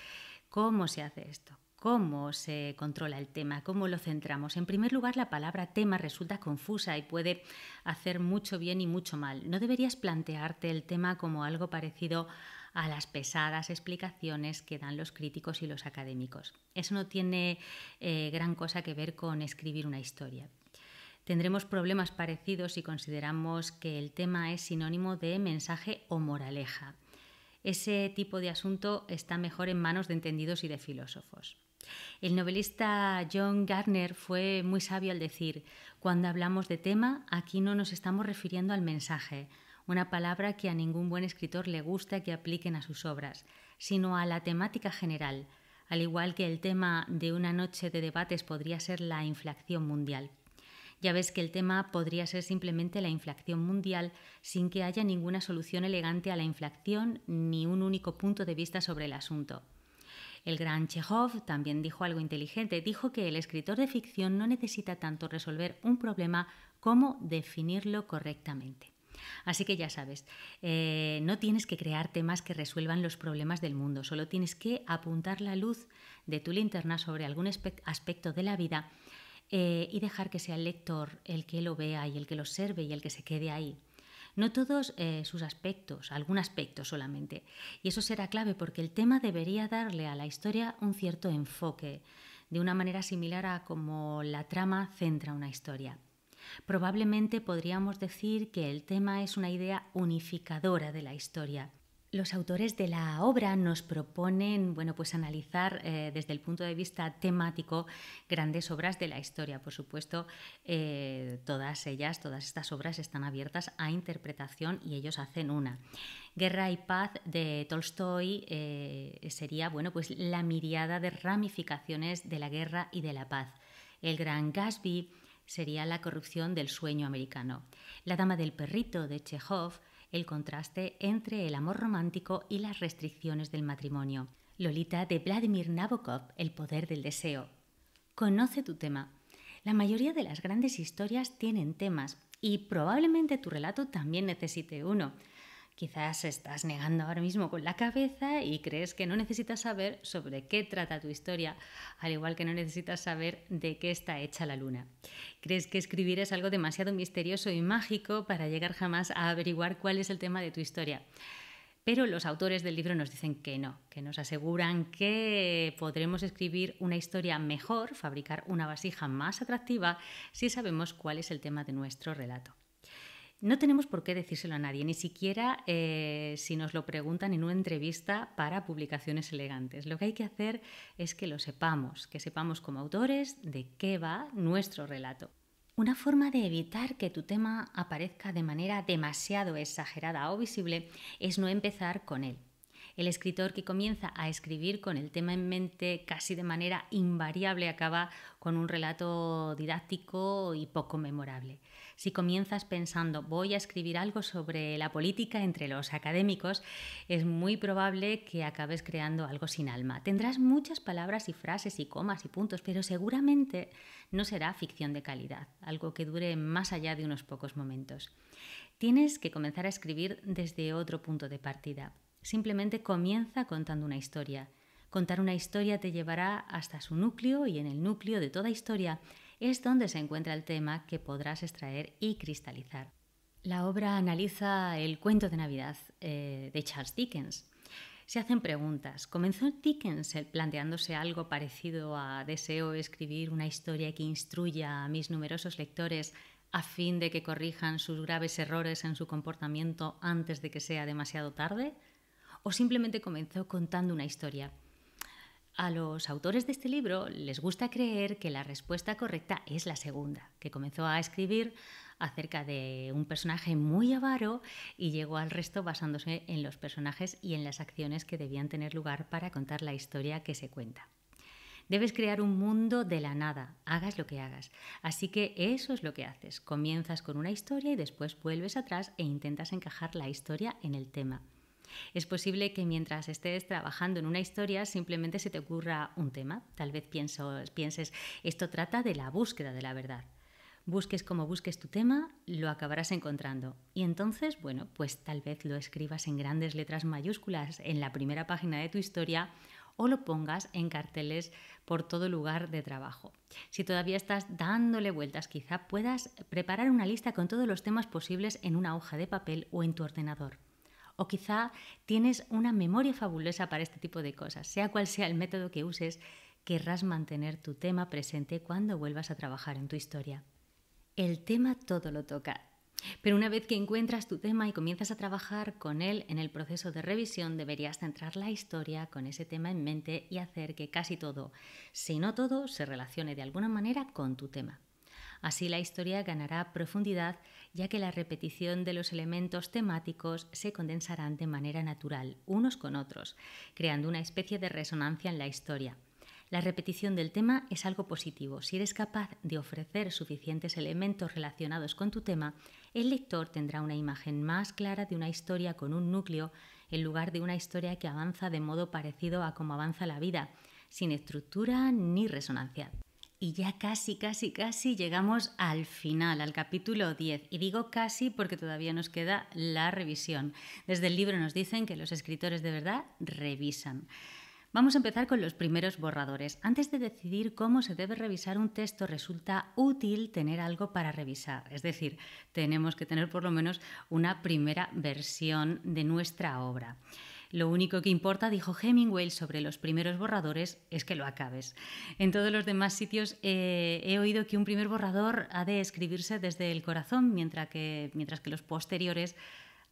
¿Cómo se hace esto? ¿Cómo se controla el tema? ¿Cómo lo centramos? En primer lugar, la palabra tema resulta confusa y puede hacer mucho bien y mucho mal. No deberías plantearte el tema como algo parecido a las pesadas explicaciones que dan los críticos y los académicos. Eso no tiene eh, gran cosa que ver con escribir una historia. Tendremos problemas parecidos si consideramos que el tema es sinónimo de mensaje o moraleja ese tipo de asunto está mejor en manos de entendidos y de filósofos. El novelista John Gardner fue muy sabio al decir, cuando hablamos de tema, aquí no nos estamos refiriendo al mensaje, una palabra que a ningún buen escritor le gusta que apliquen a sus obras, sino a la temática general, al igual que el tema de una noche de debates podría ser la inflación mundial. Ya ves que el tema podría ser simplemente la inflación mundial sin que haya ninguna solución elegante a la inflación ni un único punto de vista sobre el asunto. El gran Chekhov también dijo algo inteligente, dijo que el escritor de ficción no necesita tanto resolver un problema como definirlo correctamente. Así que ya sabes, eh, no tienes que crear temas que resuelvan los problemas del mundo, solo tienes que apuntar la luz de tu linterna sobre algún aspecto de la vida eh, y dejar que sea el lector el que lo vea y el que lo observe y el que se quede ahí. No todos eh, sus aspectos, algún aspecto solamente. Y eso será clave porque el tema debería darle a la historia un cierto enfoque, de una manera similar a como la trama centra una historia. Probablemente podríamos decir que el tema es una idea unificadora de la historia los autores de la obra nos proponen bueno, pues analizar eh, desde el punto de vista temático grandes obras de la historia. Por supuesto, eh, todas ellas, todas estas obras están abiertas a interpretación y ellos hacen una. Guerra y Paz de Tolstoy eh, sería bueno, pues la miriada de ramificaciones de la guerra y de la paz. El Gran Gatsby sería la corrupción del sueño americano. La Dama del Perrito de Chekhov el contraste entre el amor romántico y las restricciones del matrimonio. Lolita de Vladimir Nabokov, El poder del deseo. Conoce tu tema. La mayoría de las grandes historias tienen temas y probablemente tu relato también necesite uno. Quizás estás negando ahora mismo con la cabeza y crees que no necesitas saber sobre qué trata tu historia, al igual que no necesitas saber de qué está hecha la luna. Crees que escribir es algo demasiado misterioso y mágico para llegar jamás a averiguar cuál es el tema de tu historia. Pero los autores del libro nos dicen que no, que nos aseguran que podremos escribir una historia mejor, fabricar una vasija más atractiva, si sabemos cuál es el tema de nuestro relato. No tenemos por qué decírselo a nadie, ni siquiera eh, si nos lo preguntan en una entrevista para publicaciones elegantes. Lo que hay que hacer es que lo sepamos, que sepamos como autores de qué va nuestro relato. Una forma de evitar que tu tema aparezca de manera demasiado exagerada o visible es no empezar con él. El escritor que comienza a escribir con el tema en mente casi de manera invariable acaba con un relato didáctico y poco memorable. Si comienzas pensando, voy a escribir algo sobre la política entre los académicos, es muy probable que acabes creando algo sin alma. Tendrás muchas palabras y frases y comas y puntos, pero seguramente no será ficción de calidad, algo que dure más allá de unos pocos momentos. Tienes que comenzar a escribir desde otro punto de partida. Simplemente comienza contando una historia. Contar una historia te llevará hasta su núcleo y en el núcleo de toda historia es donde se encuentra el tema que podrás extraer y cristalizar. La obra analiza el cuento de Navidad eh, de Charles Dickens. Se hacen preguntas. ¿Comenzó Dickens eh, planteándose algo parecido a deseo escribir una historia que instruya a mis numerosos lectores a fin de que corrijan sus graves errores en su comportamiento antes de que sea demasiado tarde? ¿O simplemente comenzó contando una historia? A los autores de este libro les gusta creer que la respuesta correcta es la segunda, que comenzó a escribir acerca de un personaje muy avaro y llegó al resto basándose en los personajes y en las acciones que debían tener lugar para contar la historia que se cuenta. Debes crear un mundo de la nada, hagas lo que hagas. Así que eso es lo que haces. Comienzas con una historia y después vuelves atrás e intentas encajar la historia en el tema. Es posible que mientras estés trabajando en una historia simplemente se te ocurra un tema. Tal vez pienses, esto trata de la búsqueda de la verdad. Busques como busques tu tema, lo acabarás encontrando. Y entonces, bueno, pues tal vez lo escribas en grandes letras mayúsculas en la primera página de tu historia o lo pongas en carteles por todo lugar de trabajo. Si todavía estás dándole vueltas, quizá puedas preparar una lista con todos los temas posibles en una hoja de papel o en tu ordenador. O quizá tienes una memoria fabulosa para este tipo de cosas. Sea cual sea el método que uses, querrás mantener tu tema presente cuando vuelvas a trabajar en tu historia. El tema todo lo toca. Pero una vez que encuentras tu tema y comienzas a trabajar con él en el proceso de revisión, deberías centrar la historia con ese tema en mente y hacer que casi todo, si no todo, se relacione de alguna manera con tu tema. Así la historia ganará profundidad ya que la repetición de los elementos temáticos se condensarán de manera natural unos con otros, creando una especie de resonancia en la historia. La repetición del tema es algo positivo. Si eres capaz de ofrecer suficientes elementos relacionados con tu tema, el lector tendrá una imagen más clara de una historia con un núcleo en lugar de una historia que avanza de modo parecido a cómo avanza la vida, sin estructura ni resonancia. Y ya casi, casi, casi llegamos al final, al capítulo 10. Y digo casi porque todavía nos queda la revisión. Desde el libro nos dicen que los escritores de verdad revisan. Vamos a empezar con los primeros borradores. Antes de decidir cómo se debe revisar un texto, resulta útil tener algo para revisar. Es decir, tenemos que tener por lo menos una primera versión de nuestra obra. Lo único que importa, dijo Hemingway sobre los primeros borradores, es que lo acabes. En todos los demás sitios eh, he oído que un primer borrador ha de escribirse desde el corazón, mientras que, mientras que los posteriores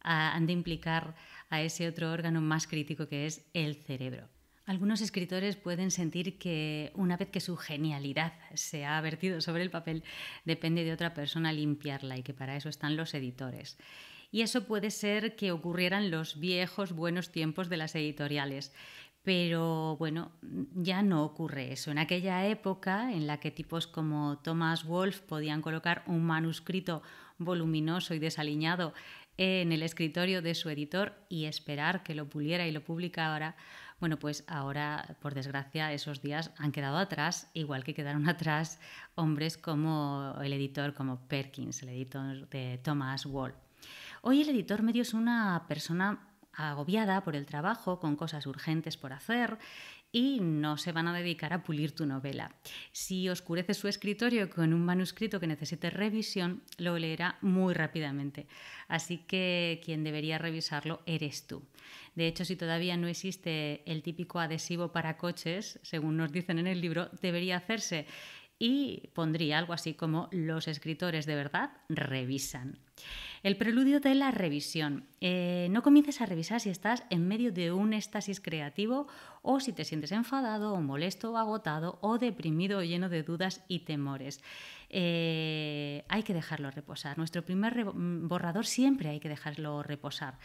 ah, han de implicar a ese otro órgano más crítico que es el cerebro. Algunos escritores pueden sentir que una vez que su genialidad se ha vertido sobre el papel, depende de otra persona limpiarla y que para eso están los editores y eso puede ser que ocurrieran los viejos buenos tiempos de las editoriales. Pero bueno, ya no ocurre eso. En aquella época en la que tipos como Thomas Wolfe podían colocar un manuscrito voluminoso y desaliñado en el escritorio de su editor y esperar que lo puliera y lo publicara, bueno, pues ahora, por desgracia, esos días han quedado atrás, igual que quedaron atrás hombres como el editor, como Perkins, el editor de Thomas Wolfe. Hoy el editor medio es una persona agobiada por el trabajo, con cosas urgentes por hacer y no se van a dedicar a pulir tu novela. Si oscurece su escritorio con un manuscrito que necesite revisión, lo leerá muy rápidamente. Así que quien debería revisarlo eres tú. De hecho, si todavía no existe el típico adhesivo para coches, según nos dicen en el libro, debería hacerse y pondría algo así como los escritores de verdad revisan. El preludio de la revisión. Eh, no comiences a revisar si estás en medio de un éxtasis creativo o si te sientes enfadado o molesto o agotado o deprimido o lleno de dudas y temores. Eh, hay que dejarlo reposar. Nuestro primer mm, borrador siempre hay que dejarlo reposar.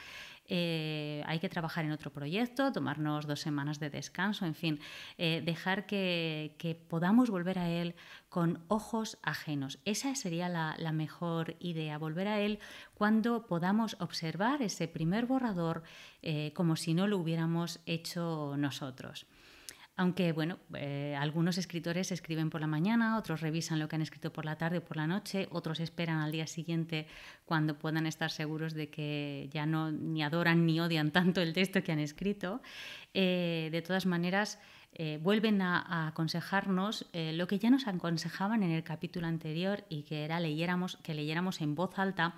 Eh, hay que trabajar en otro proyecto, tomarnos dos semanas de descanso, en fin, eh, dejar que, podamos volver a él con ojos ajenos. Esa sería la, mejor idea, volver a él cuando podamos observar ese primer borrador eh, como si no lo hubiéramos hecho nosotros. Aunque, bueno, eh, algunos escritores escriben por la mañana, otros revisan lo que han escrito por la tarde o por la noche, otros esperan al día siguiente cuando puedan estar seguros de que ya no ni adoran ni odian tanto el texto que han escrito. Eh, de todas maneras, eh, vuelven a, aconsejarnos lo que ya nos aconsejaban en el capítulo anterior y que era leyéramos, que leyéramos en voz alta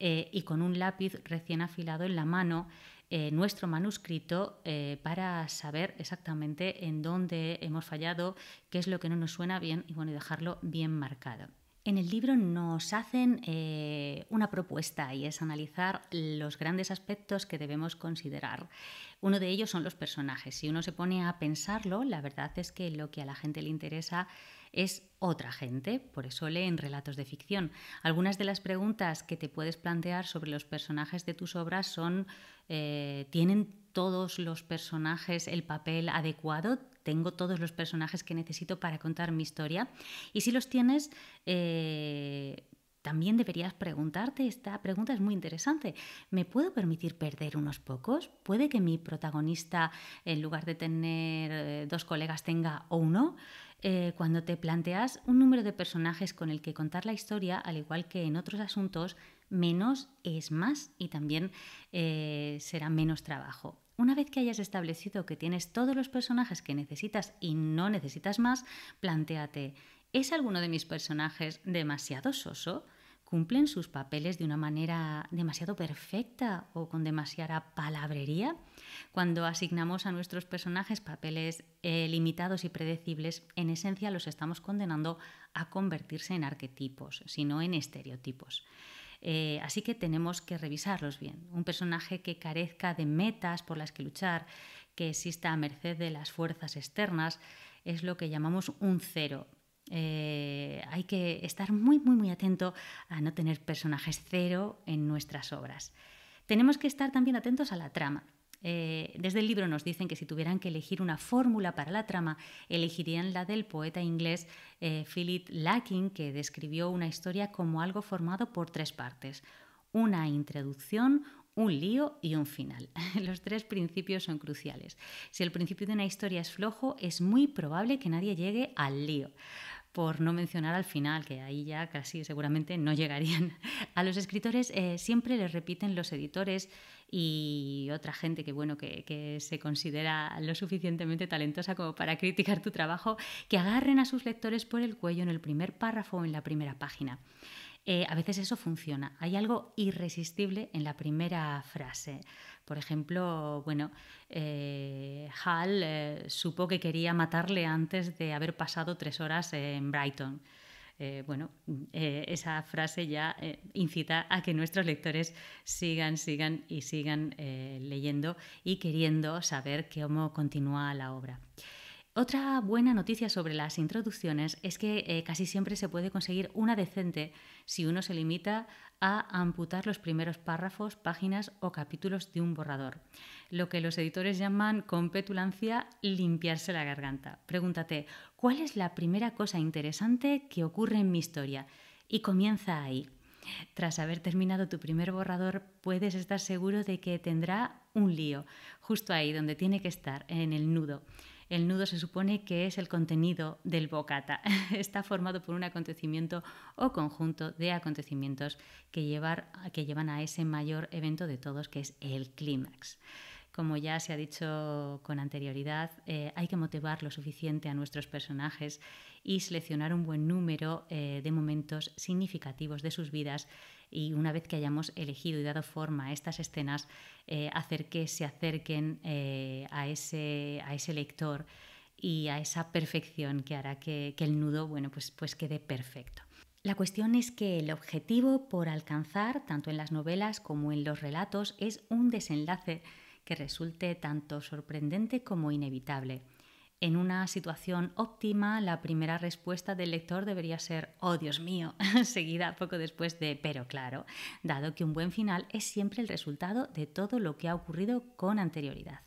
y con un lápiz recién afilado en la mano eh, nuestro manuscrito eh, para saber exactamente en dónde hemos fallado, qué es lo que no nos suena bien y bueno, dejarlo bien marcado. En el libro nos hacen eh, una propuesta y es analizar los grandes aspectos que debemos considerar. Uno de ellos son los personajes. Si uno se pone a pensarlo, la verdad es que lo que a la gente le interesa es otra gente, por eso leen relatos de ficción. Algunas de las preguntas que te puedes plantear sobre los personajes de tus obras son, eh, ¿tienen todos los personajes el papel adecuado? ¿Tengo todos los personajes que necesito para contar mi historia? Y si los tienes, eh, también deberías preguntarte, esta pregunta es muy interesante, ¿me puedo permitir perder unos pocos? ¿Puede que mi protagonista, en lugar de tener eh, dos colegas, tenga uno? Eh, cuando te planteas un número de personajes con el que contar la historia, al igual que en otros asuntos, menos es más y también eh, será menos trabajo. Una vez que hayas establecido que tienes todos los personajes que necesitas y no necesitas más, planteate, ¿es alguno de mis personajes demasiado soso? cumplen sus papeles de una manera demasiado perfecta o con demasiada palabrería. Cuando asignamos a nuestros personajes papeles eh, limitados y predecibles, en esencia los estamos condenando a convertirse en arquetipos, sino en estereotipos. Eh, así que tenemos que revisarlos bien. Un personaje que carezca de metas por las que luchar, que exista a merced de las fuerzas externas, es lo que llamamos un cero, eh, hay que estar muy, muy, muy atento a no tener personajes cero en nuestras obras. Tenemos que estar también atentos a la trama. Eh, desde el libro nos dicen que si tuvieran que elegir una fórmula para la trama, elegirían la del poeta inglés eh, Philip Larkin, que describió una historia como algo formado por tres partes. Una introducción, un lío y un final. [LAUGHS] Los tres principios son cruciales. Si el principio de una historia es flojo, es muy probable que nadie llegue al lío por no mencionar al final, que ahí ya casi seguramente no llegarían. [LAUGHS] A los escritores eh, siempre les repiten los editores y otra gente que, bueno, que, se considera lo suficientemente talentosa como para criticar tu trabajo, que agarren a sus lectores por el cuello en el primer párrafo o en la primera página. Eh, a veces eso funciona. Hay algo irresistible en la primera frase. Por ejemplo, bueno, eh, Hal eh, supo que quería matarle antes de haber pasado tres horas en Brighton. Eh, bueno, esa frase ya incita a que nuestros lectores sigan, sigan y sigan leyendo y queriendo saber cómo continúa la obra. Otra buena noticia sobre las introducciones es que casi siempre se puede conseguir una decente si uno se limita a amputar los primeros párrafos, páginas o capítulos de un borrador. Lo que los editores llaman con petulancia limpiarse la garganta. Pregúntate, ¿cuál es la primera cosa interesante que ocurre en mi historia? Y comienza ahí. Tras haber terminado tu primer borrador, puedes estar seguro de que tendrá un lío, justo ahí donde tiene que estar, en el nudo. El nudo se supone que es el contenido del bocata. [LAUGHS] Está formado por un acontecimiento o conjunto de acontecimientos que, llevar, que llevan a ese mayor evento de todos, que es el clímax como ya se ha dicho con anterioridad, eh, hay que motivar lo suficiente a nuestros personajes y seleccionar un buen número eh, de momentos significativos de sus vidas y una vez que hayamos elegido y dado forma a estas escenas, eh, hacer que se acerquen a, ese, a ese lector y a esa perfección que hará que, que el nudo bueno, pues, pues quede perfecto. La cuestión es que el objetivo por alcanzar, tanto en las novelas como en los relatos, es un desenlace que resulte tanto sorprendente como inevitable. En una situación óptima, la primera respuesta del lector debería ser ¡Oh, Dios mío!, [LAUGHS] seguida poco después de ¡Pero claro!, dado que un buen final es siempre el resultado de todo lo que ha ocurrido con anterioridad.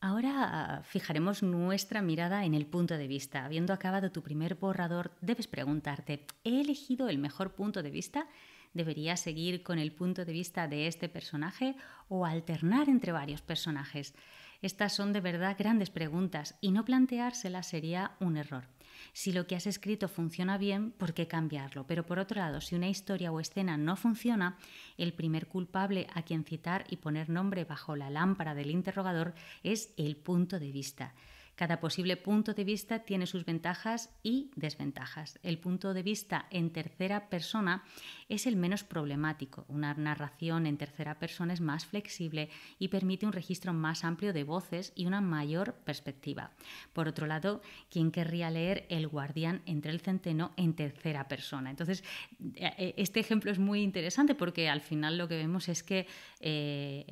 Ahora fijaremos nuestra mirada en el punto de vista. Habiendo acabado tu primer borrador, debes preguntarte, ¿he elegido el mejor punto de vista? ¿Debería seguir con el punto de vista de este personaje o alternar entre varios personajes? Estas son de verdad grandes preguntas y no planteárselas sería un error. Si lo que has escrito funciona bien, ¿por qué cambiarlo? Pero por otro lado, si una historia o escena no funciona, el primer culpable a quien citar y poner nombre bajo la lámpara del interrogador es el punto de vista. Cada posible punto de vista tiene sus ventajas y desventajas. El punto de vista en tercera persona es el menos problemático. Una narración en tercera persona es más flexible y permite un registro más amplio de voces y una mayor perspectiva. Por otro lado, ¿quién querría leer El guardián entre el centeno en tercera persona? Entonces, eh, eh, este ejemplo es muy interesante porque al final lo que vemos es que eh,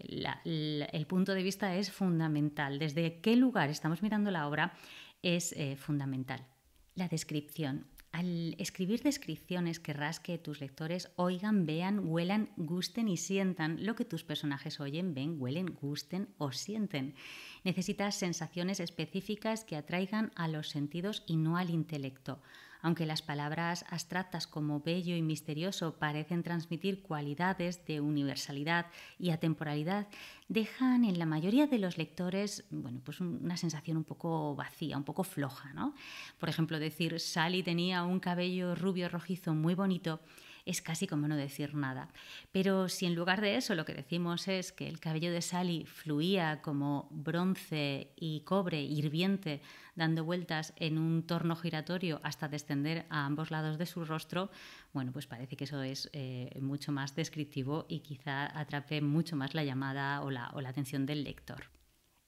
el punto de vista es fundamental. Desde qué lugar estamos mirando la obra es fundamental. La descripción. Al escribir descripciones querrás que tus lectores oigan, vean, huelan, gusten y sientan lo que tus personajes oyen, ven, huelen, gusten o sienten. Necesitas sensaciones específicas que atraigan a los sentidos y no al intelecto. Aunque las palabras abstractas como bello y misterioso parecen transmitir cualidades de universalidad y atemporalidad, dejan en la mayoría de los lectores pues una sensación un poco vacía, un poco floja. ¿no? Por ejemplo, decir Sally tenía un cabello rubio rojizo muy bonito es casi como no decir nada. Pero si en lugar de eso lo que decimos es que el cabello de Sally fluía como bronce y cobre hirviente, dando vueltas en un torno giratorio hasta descender a ambos lados de su rostro, bueno, pues parece que eso es eh, mucho más descriptivo y quizá atrape mucho más la llamada o la atención del lector.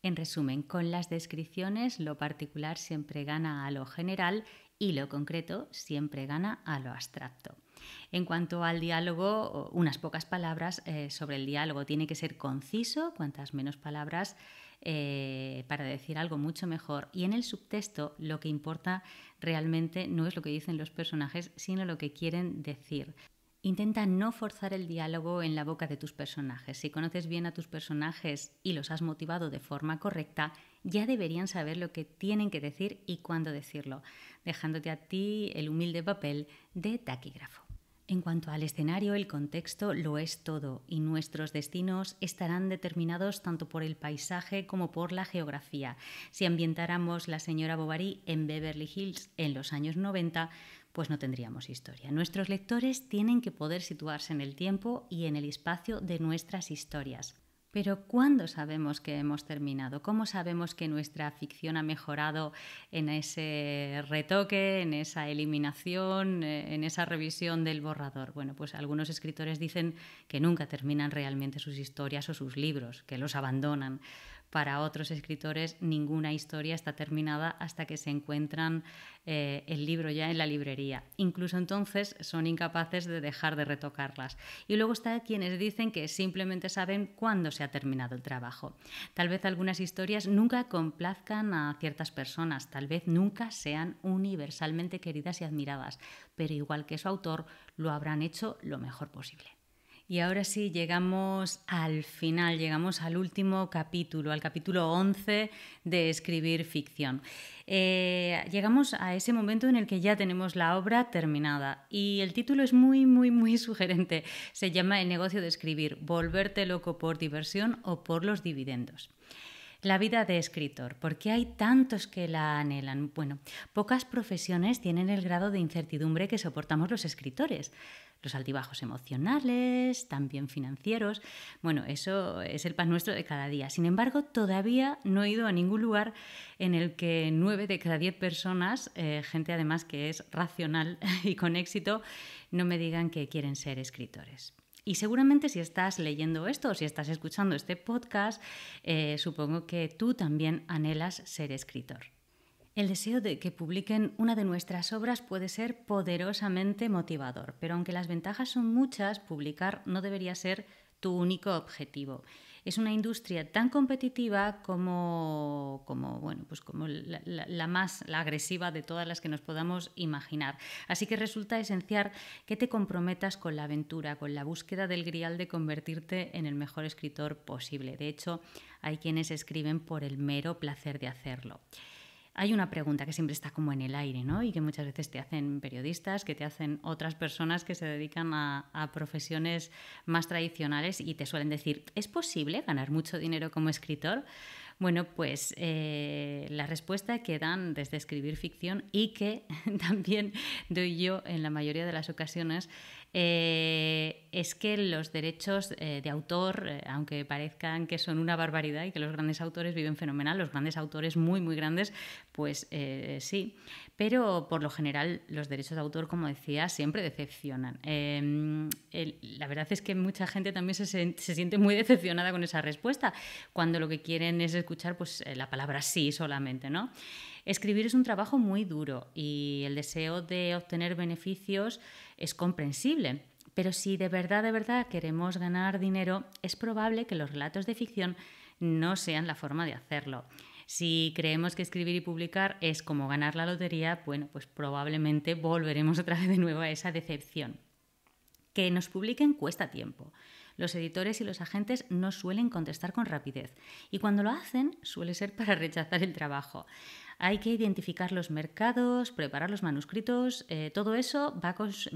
En resumen, con las descripciones lo particular siempre gana a lo general y lo concreto siempre gana a lo abstracto. En cuanto al diálogo, unas pocas palabras eh, sobre el diálogo. Tiene que ser conciso, cuantas menos palabras, eh, para decir algo mucho mejor. Y en el subtexto lo que importa realmente no es lo que dicen los personajes, sino lo que quieren decir. Intenta no forzar el diálogo en la boca de tus personajes. Si conoces bien a tus personajes y los has motivado de forma correcta, ya deberían saber lo que tienen que decir y cuándo decirlo, dejándote a ti el humilde papel de taquígrafo. En cuanto al escenario, el contexto lo es todo y nuestros destinos estarán determinados tanto por el paisaje como por la geografía. Si ambientáramos la señora Bovary en Beverly Hills en los años 90, pues no tendríamos historia. Nuestros lectores tienen que poder situarse en el tiempo y en el espacio de nuestras historias. Pero ¿cuándo sabemos que hemos terminado? ¿Cómo sabemos que nuestra ficción ha mejorado en ese retoque, en esa eliminación, en esa revisión del borrador? Bueno, pues algunos escritores dicen que nunca terminan realmente sus historias o sus libros, que los abandonan para otros escritores ninguna historia está terminada hasta que se encuentran eh, el libro ya en la librería. Incluso entonces son incapaces de dejar de retocarlas. Y luego está quienes dicen que simplemente saben cuándo se ha terminado el trabajo. Tal vez algunas historias nunca complazcan a ciertas personas, tal vez nunca sean universalmente queridas y admiradas, pero igual que su autor, lo habrán hecho lo mejor posible. Y ahora sí, llegamos al final, llegamos al último capítulo, al capítulo 11 de escribir ficción. Eh, llegamos a ese momento en el que ya tenemos la obra terminada y el título es muy, muy, muy [LAUGHS] sugerente. Se llama El negocio de escribir, volverte loco por diversión o por los dividendos. La vida de escritor. ¿Por qué hay tantos que la anhelan? Bueno, pocas profesiones tienen el grado de incertidumbre que soportamos los escritores. Los altibajos emocionales, también financieros. Bueno, eso es el pan nuestro de cada día. Sin embargo, todavía no he ido a ningún lugar en el que nueve de cada diez personas, eh, gente además que es racional [LAUGHS] y con éxito, no me digan que quieren ser escritores. Y seguramente si estás leyendo esto o si estás escuchando este podcast, eh, supongo que tú también anhelas ser escritor. El deseo de que publiquen una de nuestras obras puede ser poderosamente motivador, pero aunque las ventajas son muchas, publicar no debería ser tu único objetivo es una industria tan competitiva como, como, bueno, pues como la, más agresiva de todas las que nos podamos imaginar. Así que resulta esencial que te comprometas con la aventura, con la búsqueda del grial de convertirte en el mejor escritor posible. De hecho, hay quienes escriben por el mero placer de hacerlo hay una pregunta que siempre está como en el aire, ¿no? Y que muchas veces te hacen periodistas, que te hacen otras personas que se dedican a, profesiones más tradicionales y te suelen decir, ¿es posible ganar mucho dinero como escritor? Bueno, pues eh, la respuesta que dan desde escribir ficción y que [LAUGHS] también doy yo en la mayoría de las ocasiones eh, es que los derechos eh, de autor, eh, aunque parezcan que son una barbaridad y que los grandes autores viven fenomenal, los grandes autores muy, muy grandes, pues sí, pero por lo general los derechos de autor, como decía, siempre decepcionan. Em, la verdad es que mucha gente también se, se, siente muy decepcionada con esa respuesta, cuando lo que quieren es escuchar pues, la palabra sí solamente, ¿no? Escribir es un trabajo muy duro y el deseo de obtener beneficios es comprensible. Pero si de verdad, de verdad queremos ganar dinero, es probable que los relatos de ficción no sean la forma de hacerlo. Si creemos que escribir y publicar es como ganar la lotería, bueno, pues probablemente volveremos otra vez de nuevo a esa decepción. Que nos publiquen cuesta tiempo. Los editores y los agentes no suelen contestar con rapidez y cuando lo hacen suele ser para rechazar el trabajo. Hay que identificar los mercados, preparar los manuscritos, eh, todo eso va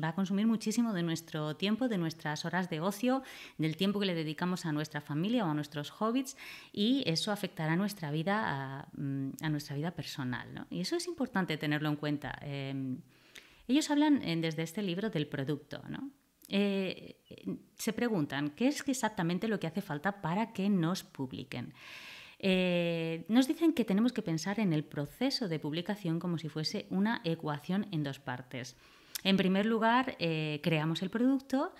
a, consumir muchísimo de nuestro tiempo, de nuestras horas de ocio, del tiempo que le dedicamos a nuestra familia o a nuestros hobbits y eso afectará nuestra vida, a, mm, nuestra vida personal. Y eso es importante tenerlo en cuenta. Em, ellos hablan eh, desde este libro del producto, eh, se preguntan qué es exactamente lo que hace falta para que nos publiquen. Eh, nos dicen que tenemos que pensar en el proceso de publicación como si fuese una ecuación en dos partes. En primer lugar, eh, creamos el producto,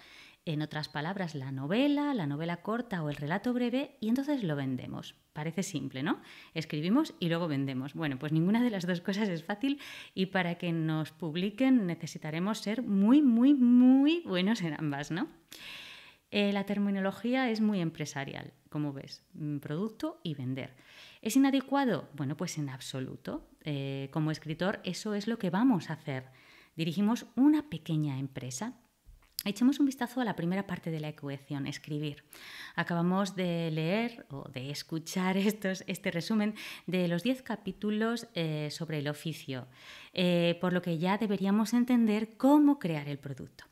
en otras palabras, la novela, la novela corta o el relato breve, y entonces lo vendemos. Parece simple, ¿no? Escribimos y luego vendemos. Bueno, pues ninguna de las dos cosas es fácil y para que nos publiquen necesitaremos ser muy, muy, muy buenos en ambas, ¿no? Eh, la terminología es muy empresarial. ¿Cómo ves, mm, producto y vender. ¿Es inadecuado? Bueno, pues en absoluto. Eh, como escritor, eso es lo que vamos a hacer. Dirigimos una pequeña empresa Echemos un vistazo a la primera parte de la ecuación, escribir. Acabamos de leer o de escuchar [LAUGHS] este resumen de los 10 capítulos eh, sobre el oficio, eh, por lo que ya deberíamos entender cómo crear el producto.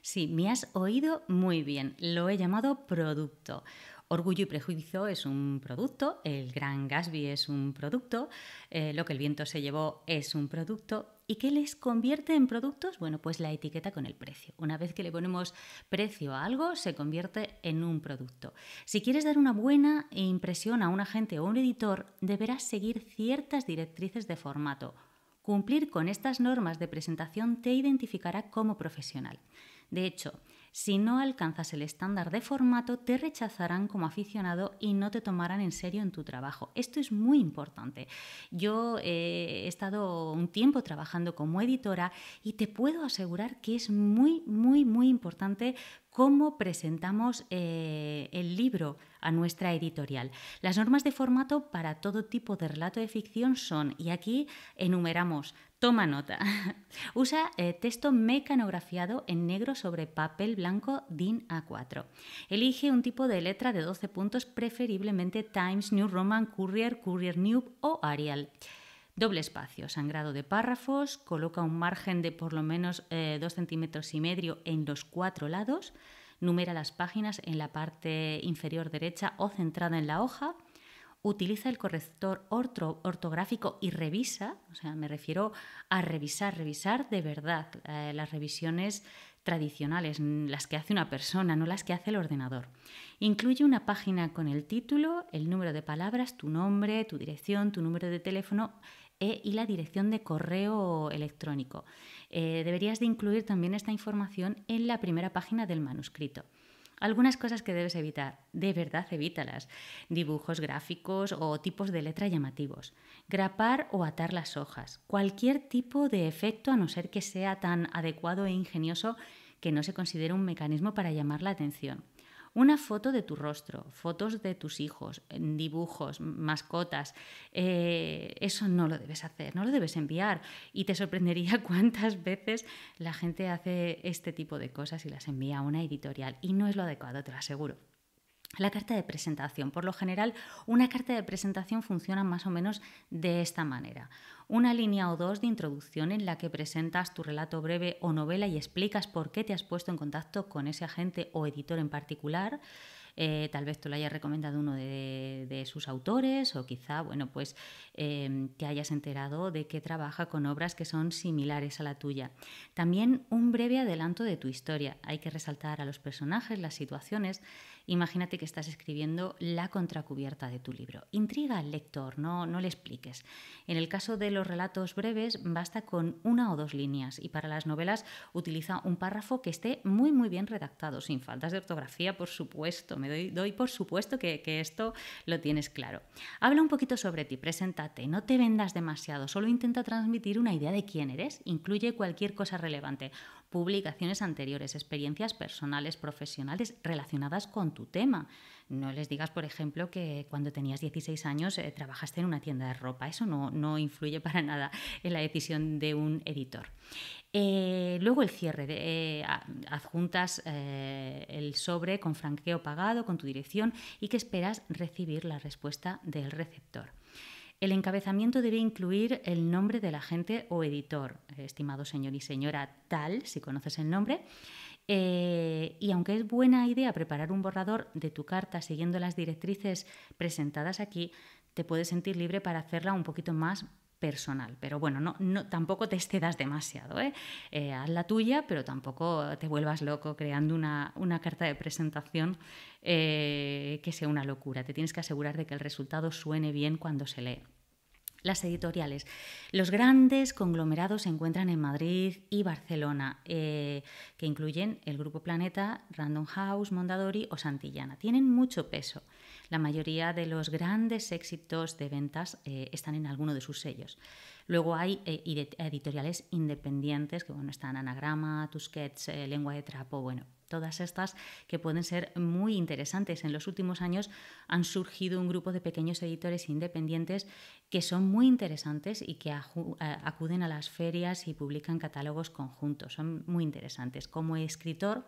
Sí, me has oído muy bien, lo he llamado producto. Orgullo y Prejuicio es un producto, El Gran gasby es un producto, eh, Lo que el viento se llevó es un producto. ¿Y qué les convierte en productos? Bueno, pues la etiqueta con el precio. Una vez que le ponemos precio a algo, se convierte en un producto. Si quieres dar una buena impresión a un agente o un editor, deberás seguir ciertas directrices de formato. Cumplir con estas normas de presentación te identificará como profesional. De hecho, si no alcanzas el estándar de formato, te rechazarán como aficionado y no te tomarán en serio en tu trabajo. Esto es muy importante. Yo eh, he estado un tiempo trabajando como editora y te puedo asegurar que es muy, muy, muy importante cómo presentamos eh, el libro a nuestra editorial. Las normas de formato para todo tipo de relato de ficción son, y aquí enumeramos Toma nota. [LAUGHS] Usa eh, texto mecanografiado en negro sobre papel blanco DIN A4. Elige un tipo de letra de 12 puntos, preferiblemente Times, New Roman, Courier, Courier New o Arial. Doble espacio, sangrado de párrafos, coloca un margen de por lo menos 2 eh, centímetros y medio en los cuatro lados, numera las páginas en la parte inferior derecha o centrada en la hoja, utiliza el corrector ortográfico y revisa, o sea, me refiero a revisar, revisar de verdad eh, las revisiones tradicionales, las que hace una persona, no las que hace el ordenador. Incluye una página con el título, el número de palabras, tu nombre, tu dirección, tu número de teléfono eh, y la dirección de correo electrónico. Eh, deberías de incluir también esta información en la primera página del manuscrito. Algunas cosas que debes evitar, de verdad evítalas. Dibujos gráficos o tipos de letra llamativos. Grapar o atar las hojas. Cualquier tipo de efecto a no ser que sea tan adecuado e ingenioso que no se considere un mecanismo para llamar la atención. Una foto de tu rostro, fotos de tus hijos, dibujos, mascotas. Eh, eso no lo debes hacer, no lo debes enviar. Y te sorprendería [LAUGHS] cuántas veces la gente hace este tipo de cosas y las envía a una editorial. Y no es lo adecuado, te lo aseguro. La carta de presentación. Por lo general, una carta de presentación funciona más o menos de esta manera. Una línea o dos de introducción en la que presentas tu relato breve o novela y explicas por qué te has puesto en contacto con ese agente o editor en particular. Eh, tal vez tú lo hayas recomendado uno de, sus autores o quizá, bueno, pues em, te hayas enterado de que trabaja con obras que son similares a la tuya. También un breve adelanto de tu historia. Hay que resaltar a los personajes, las situaciones, Imagínate que estás escribiendo la contracubierta de tu libro. Intriga al lector, no, no le expliques. En el caso de los relatos breves, basta con una o dos líneas y para las novelas utiliza un párrafo que esté muy, muy bien redactado, sin faltas de ortografía, por supuesto. Me doy, por supuesto que, que esto lo tienes claro. Habla un poquito sobre ti, preséntate, no te vendas demasiado, solo intenta transmitir una idea de quién eres, incluye cualquier cosa relevante publicaciones anteriores, experiencias personales, profesionales relacionadas con tu tema. No les digas, por ejemplo, que cuando tenías 16 años eh, trabajaste en una tienda de ropa. Eso no, no influye para [LAUGHS] nada en la decisión de un editor. Eh, luego el cierre. Eh, adjuntas el sobre con franqueo pagado, con tu dirección y que esperas recibir la respuesta del receptor. El encabezamiento debe incluir el nombre del agente o editor, estimado señor y señora tal, si conoces el nombre. Eh, y aunque es buena idea preparar un borrador de tu carta siguiendo las directrices presentadas aquí, te puedes sentir libre para hacerla un poquito más personal. Pero bueno, no, tampoco te excedas demasiado. ¿eh? Eh, haz la tuya, pero tampoco te vuelvas loco creando una, carta de presentación eh, que sea una locura. Te tienes que asegurar de que el resultado suene bien cuando se lee. Las editoriales. Los grandes conglomerados se encuentran en Madrid y Barcelona, que incluyen el Grupo Planeta, Random House, Mondadori o Santillana. Tienen mucho peso. La mayoría de los grandes éxitos de ventas eh, están en alguno de sus sellos. Luego hay eh, editoriales independientes, que bueno, están Anagrama, Tusquets, eh, Lengua de Trapo, bueno, todas estas que pueden ser muy interesantes. En los últimos años han surgido un grupo de pequeños editores independientes que son muy interesantes y que acuden a las ferias y publican catálogos conjuntos. Son muy interesantes. Como escritor,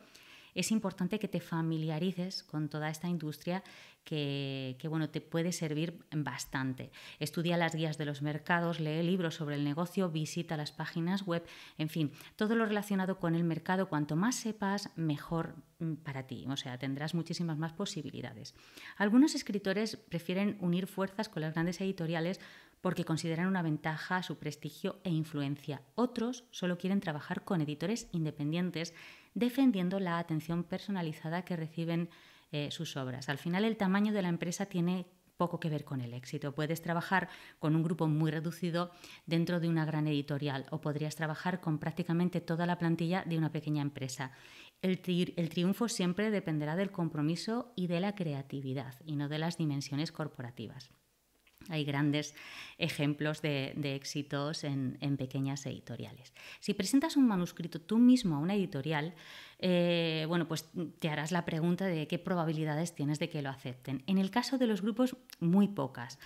es importante que te familiarices con toda esta industria que, bueno, te puede servir bastante. Estudia las guías de los mercados, lee libros sobre el negocio, visita las páginas web, en fin, todo lo relacionado con el mercado, cuanto más sepas, mejor mm, para ti, o sea, tendrás muchísimas más posibilidades. Algunos escritores prefieren unir fuerzas con las grandes editoriales porque consideran una ventaja su prestigio e influencia. Otros solo quieren trabajar con editores independientes defendiendo la atención personalizada que reciben eh, sus obras. Al final el tamaño de la empresa tiene poco que ver con el éxito. Puedes trabajar con un grupo muy reducido dentro de una gran editorial o podrías trabajar con prácticamente toda la plantilla de una pequeña empresa. el, triunfo siempre dependerá del compromiso y de la creatividad y no de las dimensiones corporativas. Hay grandes ejemplos de, éxitos en, pequeñas editoriales. Si presentas un manuscrito tú mismo a una editorial, eh, bueno, pues te harás la pregunta de qué probabilidades tienes de que lo acepten. En el caso de los grupos, muy pocas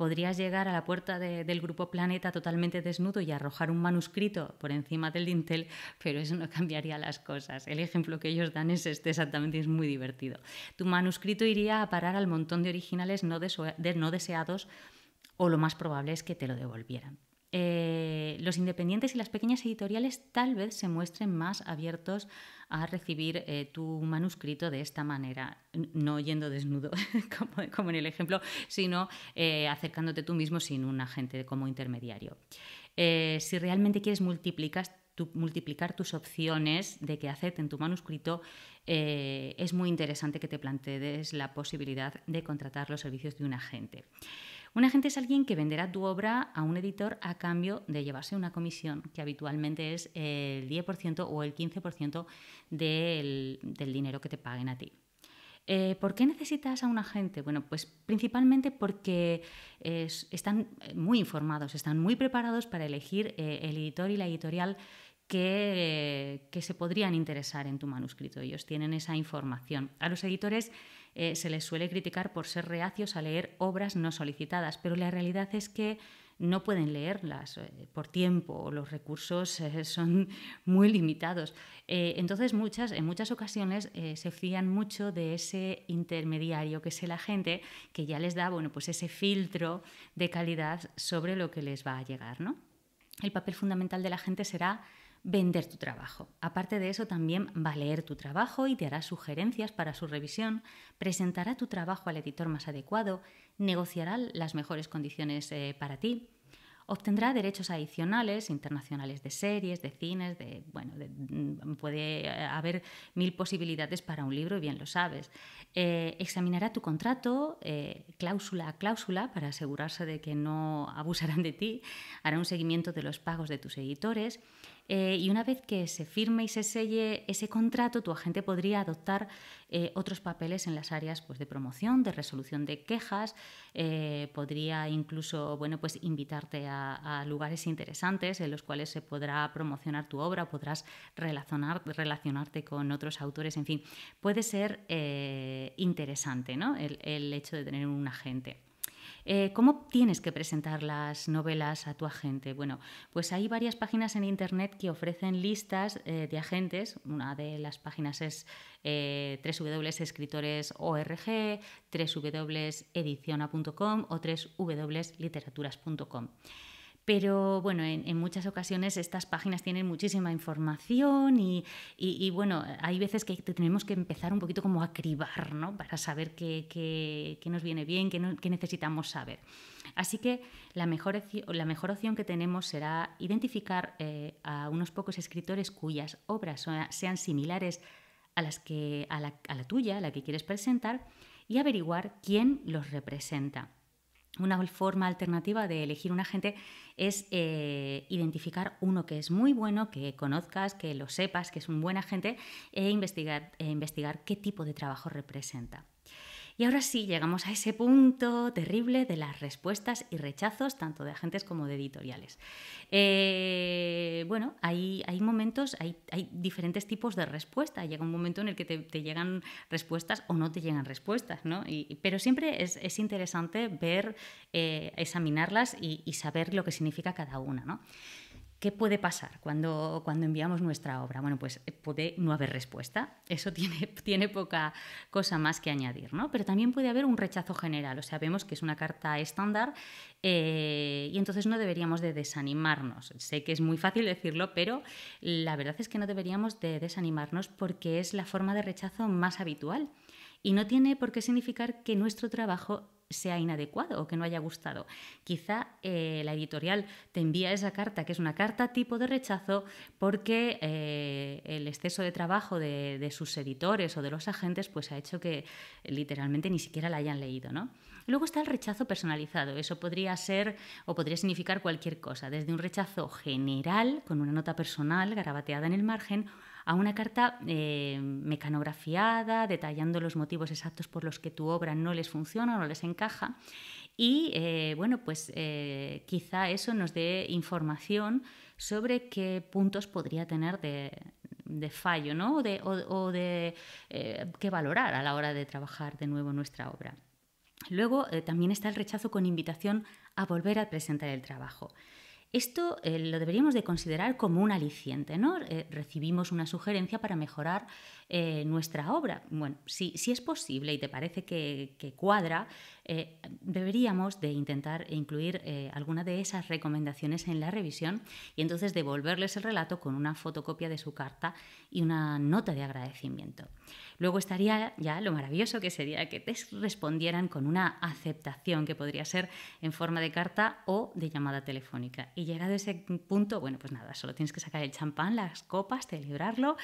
podrías llegar a la puerta del grupo Planeta totalmente desnudo y arrojar un manuscrito por encima del dintel, pero eso no [LAUGHS] cambiaría las cosas. El ejemplo que ellos dan es este exactamente, es muy divertido. Tu manuscrito iría a parar al montón de originales no deseados o lo más probable es que te lo devolvieran. Eh, los independientes y las pequeñas editoriales tal vez se muestren más abiertos a recibir eh, tu manuscrito de esta manera, no yendo desnudo [LAUGHS] como, en el ejemplo, sino eh, acercándote tú mismo sin un agente como intermediario. si realmente quieres multiplicar, multiplicar tus opciones de que acepten tu manuscrito, es muy interesante que te plantees la posibilidad de contratar los servicios de un agente. Un agente es alguien que venderá tu obra a un editor a cambio de llevarse una comisión, que habitualmente es el 10% o el 15% del, del dinero que te paguen a ti. Eh, ¿Por qué necesitas a un agente? Bueno, pues principalmente porque están muy informados, están muy preparados para elegir eh, el editor y la editorial que, que, se podrían interesar en tu manuscrito. Ellos tienen esa información. A los editores eh, se les suele criticar por ser reacios a leer obras no solicitadas, pero la realidad es que no pueden leerlas eh, por tiempo los recursos eh, [LAUGHS] son muy limitados. entonces, muchas, en muchas ocasiones se fían mucho de ese intermediario que es la gente que ya les da bueno, pues ese filtro de calidad sobre lo que les va a llegar. ¿no? El papel fundamental de la gente será vender tu trabajo. Aparte de eso, también va a leer tu trabajo y te hará sugerencias para su revisión, presentará tu trabajo al editor más adecuado, negociará las mejores condiciones eh, para ti, obtendrá derechos adicionales, internacionales de series, de cines, de, bueno, mm, puede eh, haber mil posibilidades para un libro y bien lo sabes. Eh, examinará tu contrato cláusula a cláusula para asegurarse de que no abusarán de ti, hará un seguimiento de los pagos de tus editores, eh, y una vez que se firme y se selle ese contrato, tu agente podría adoptar eh, otros papeles en las áreas pues, de promoción, de resolución de quejas, eh, podría incluso pues, invitarte a, lugares interesantes en los cuales se podrá promocionar tu obra, podrás relacionarte con otros autores, en fin, puede ser interesante el hecho de tener un agente. Eh, ¿Cómo tienes que presentar las novelas a tu agente? Bueno, pues hay varias páginas en Internet que ofrecen listas eh, de agentes. Una de las páginas es eh, www.escritores.org, www.ediciona.com o www.literaturas.com. Pero bueno, en, muchas ocasiones estas páginas tienen muchísima información y, bueno, hay veces que tenemos que empezar un poquito como a cribar, ¿no? Para saber qué, nos viene bien, qué, necesitamos saber. Así que la mejor, opción que tenemos será identificar eh, a unos pocos escritores cuyas obras sean similares a, las a la, a la tuya, a la que quieres presentar, y averiguar quién los representa. Una forma alternativa de elegir un agente es eh, identificar uno que es muy bueno, que conozcas, que lo sepas, que es un buen agente e investigar, e investigar qué tipo de trabajo representa. Y ahora sí, llegamos a ese punto terrible de las respuestas y rechazos, tanto de agentes como de editoriales. Eh, bueno, hay, hay momentos, hay, diferentes tipos de respuesta. Llega un momento en el que te, llegan respuestas o no te llegan respuestas, ¿no? pero siempre es, interesante ver, eh, examinarlas y, y saber lo que significa cada una, ¿no? ¿Qué puede pasar cuando, cuando enviamos nuestra obra? Bueno, pues eh, puede no haber respuesta. Eso [LAUGHS] tiene, tiene poca cosa más que añadir, ¿no? Pero también puede haber un rechazo general. O sea, vemos que es una carta estándar eh, y entonces no deberíamos de desanimarnos. Sé que es muy fácil decirlo, pero la verdad es que no deberíamos de desanimarnos porque es la forma de rechazo más habitual. Y no tiene por qué significar que nuestro trabajo sea inadecuado o que no haya gustado. Quizá eh, la editorial te envía esa carta, que es una carta tipo de rechazo, porque eh, el exceso de trabajo de, de, sus editores o de los agentes pues, ha hecho que literalmente ni siquiera la hayan leído. ¿no? Luego está el rechazo personalizado. Eso podría ser o podría significar cualquier cosa, desde un rechazo general, con una nota personal garabateada en el margen, a una carta eh, mecanografiada, detallando los motivos exactos por los que tu obra no les funciona o no les encaja. Y eh, bueno, pues eh, quizá eso nos dé información sobre qué puntos podría tener de, fallo o de, qué valorar a la hora de trabajar de nuevo nuestra obra. Luego también está el rechazo con invitación a volver a presentar el trabajo. Esto eh, lo deberíamos de considerar como un aliciente, ¿no? Eh, recibimos una sugerencia para mejorar eh, nuestra obra. Bueno, si, si, es posible y te parece que, cuadra, eh, deberíamos de intentar incluir eh, alguna de esas recomendaciones en la revisión y entonces devolverles el relato con una fotocopia de su carta y una nota de agradecimiento. Luego estaría ya lo maravilloso que sería que te respondieran con una aceptación que podría ser en forma de carta o de llamada telefónica. Y llegado a ese punto, bueno, pues nada, solo tienes que sacar el champán, las copas, celebrarlo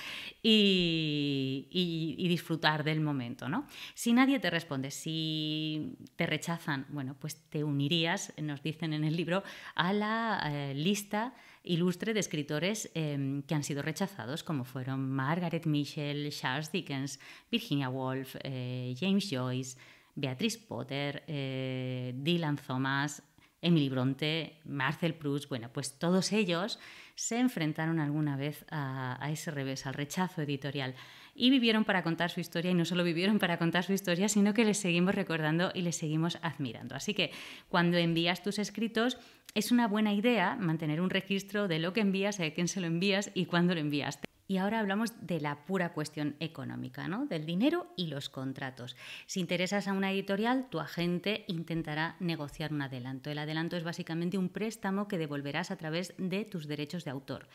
y y, disfrutar del momento. ¿no? Si nadie te responde, si te rechazan, bueno, pues te unirías, nos dicen en el libro, a la eh, lista ilustre de escritores em, que han sido rechazados, como fueron Margaret Mitchell, Charles Dickens, Virginia Woolf, eh, James Joyce, Beatrice Potter, eh, Dylan Thomas, Emily Bronte, Marcel Proust, bueno, pues todos ellos se enfrentaron alguna vez a ese revés, al rechazo editorial y vivieron para contar su historia y no solo vivieron para contar su historia, sino que les seguimos recordando y les seguimos admirando. Así que cuando envías tus escritos, es una buena idea mantener un registro de lo que envías, a quién se lo envías y cuándo lo envías. Y ahora hablamos de la pura cuestión económica, ¿no? del dinero y los contratos. Si interesas a una editorial, tu agente intentará negociar un adelanto. El adelanto es básicamente un préstamo que devolverás a través de tus derechos de autor.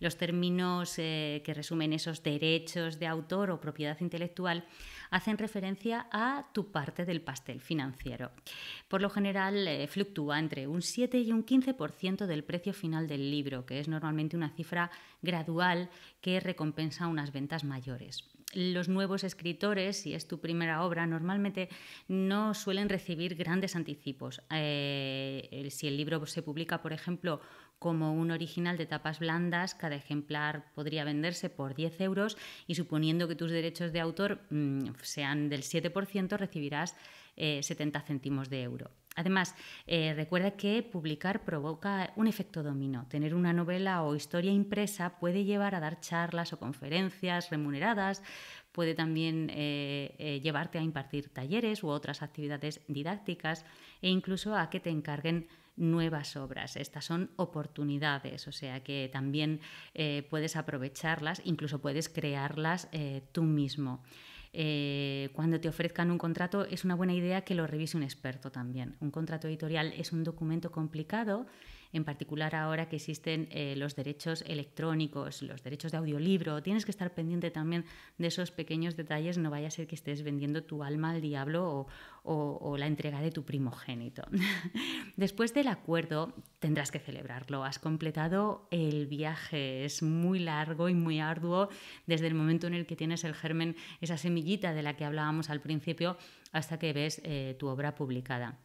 Los términos eh, que resumen esos derechos de autor o propiedad intelectual hacen referencia a tu parte del pastel financiero. Por lo general eh, fluctúa entre un 7 y un 15% del precio final del libro, que es normalmente una cifra gradual que recompensa unas ventas mayores los nuevos escritores, si es tu primera obra, normalmente no suelen recibir grandes anticipos. Eh, si el libro se publica, por ejemplo, como un original de tapas blandas, cada ejemplar podría venderse por 10 euros y suponiendo que tus derechos de autor mm, sean del 7%, recibirás 70 eh, céntimos de euro. Además, eh, recuerda que publicar provoca un efecto domino. Tener una novela o historia impresa puede llevar a dar charlas o conferencias remuneradas, puede también eh, llevarte a impartir talleres u otras actividades didácticas e incluso a que te encarguen nuevas obras. Estas son oportunidades, o sea que también eh, puedes aprovecharlas, incluso puedes crearlas eh, tú mismo. Eh, cuando te ofrezcan un contrato es una buena idea que lo revise un experto también. Un contrato editorial es un documento complicado en particular ahora que existen eh, los derechos electrónicos, los derechos de audiolibro, tienes que estar pendiente también de esos pequeños detalles, no vaya a ser que estés vendiendo tu alma al diablo o, la entrega de tu primogénito. [LAUGHS] Después del acuerdo tendrás que celebrarlo, has completado el viaje, es muy largo y muy arduo desde el momento en el que tienes el germen, esa semillita de la que hablábamos al principio, hasta que ves eh, tu obra publicada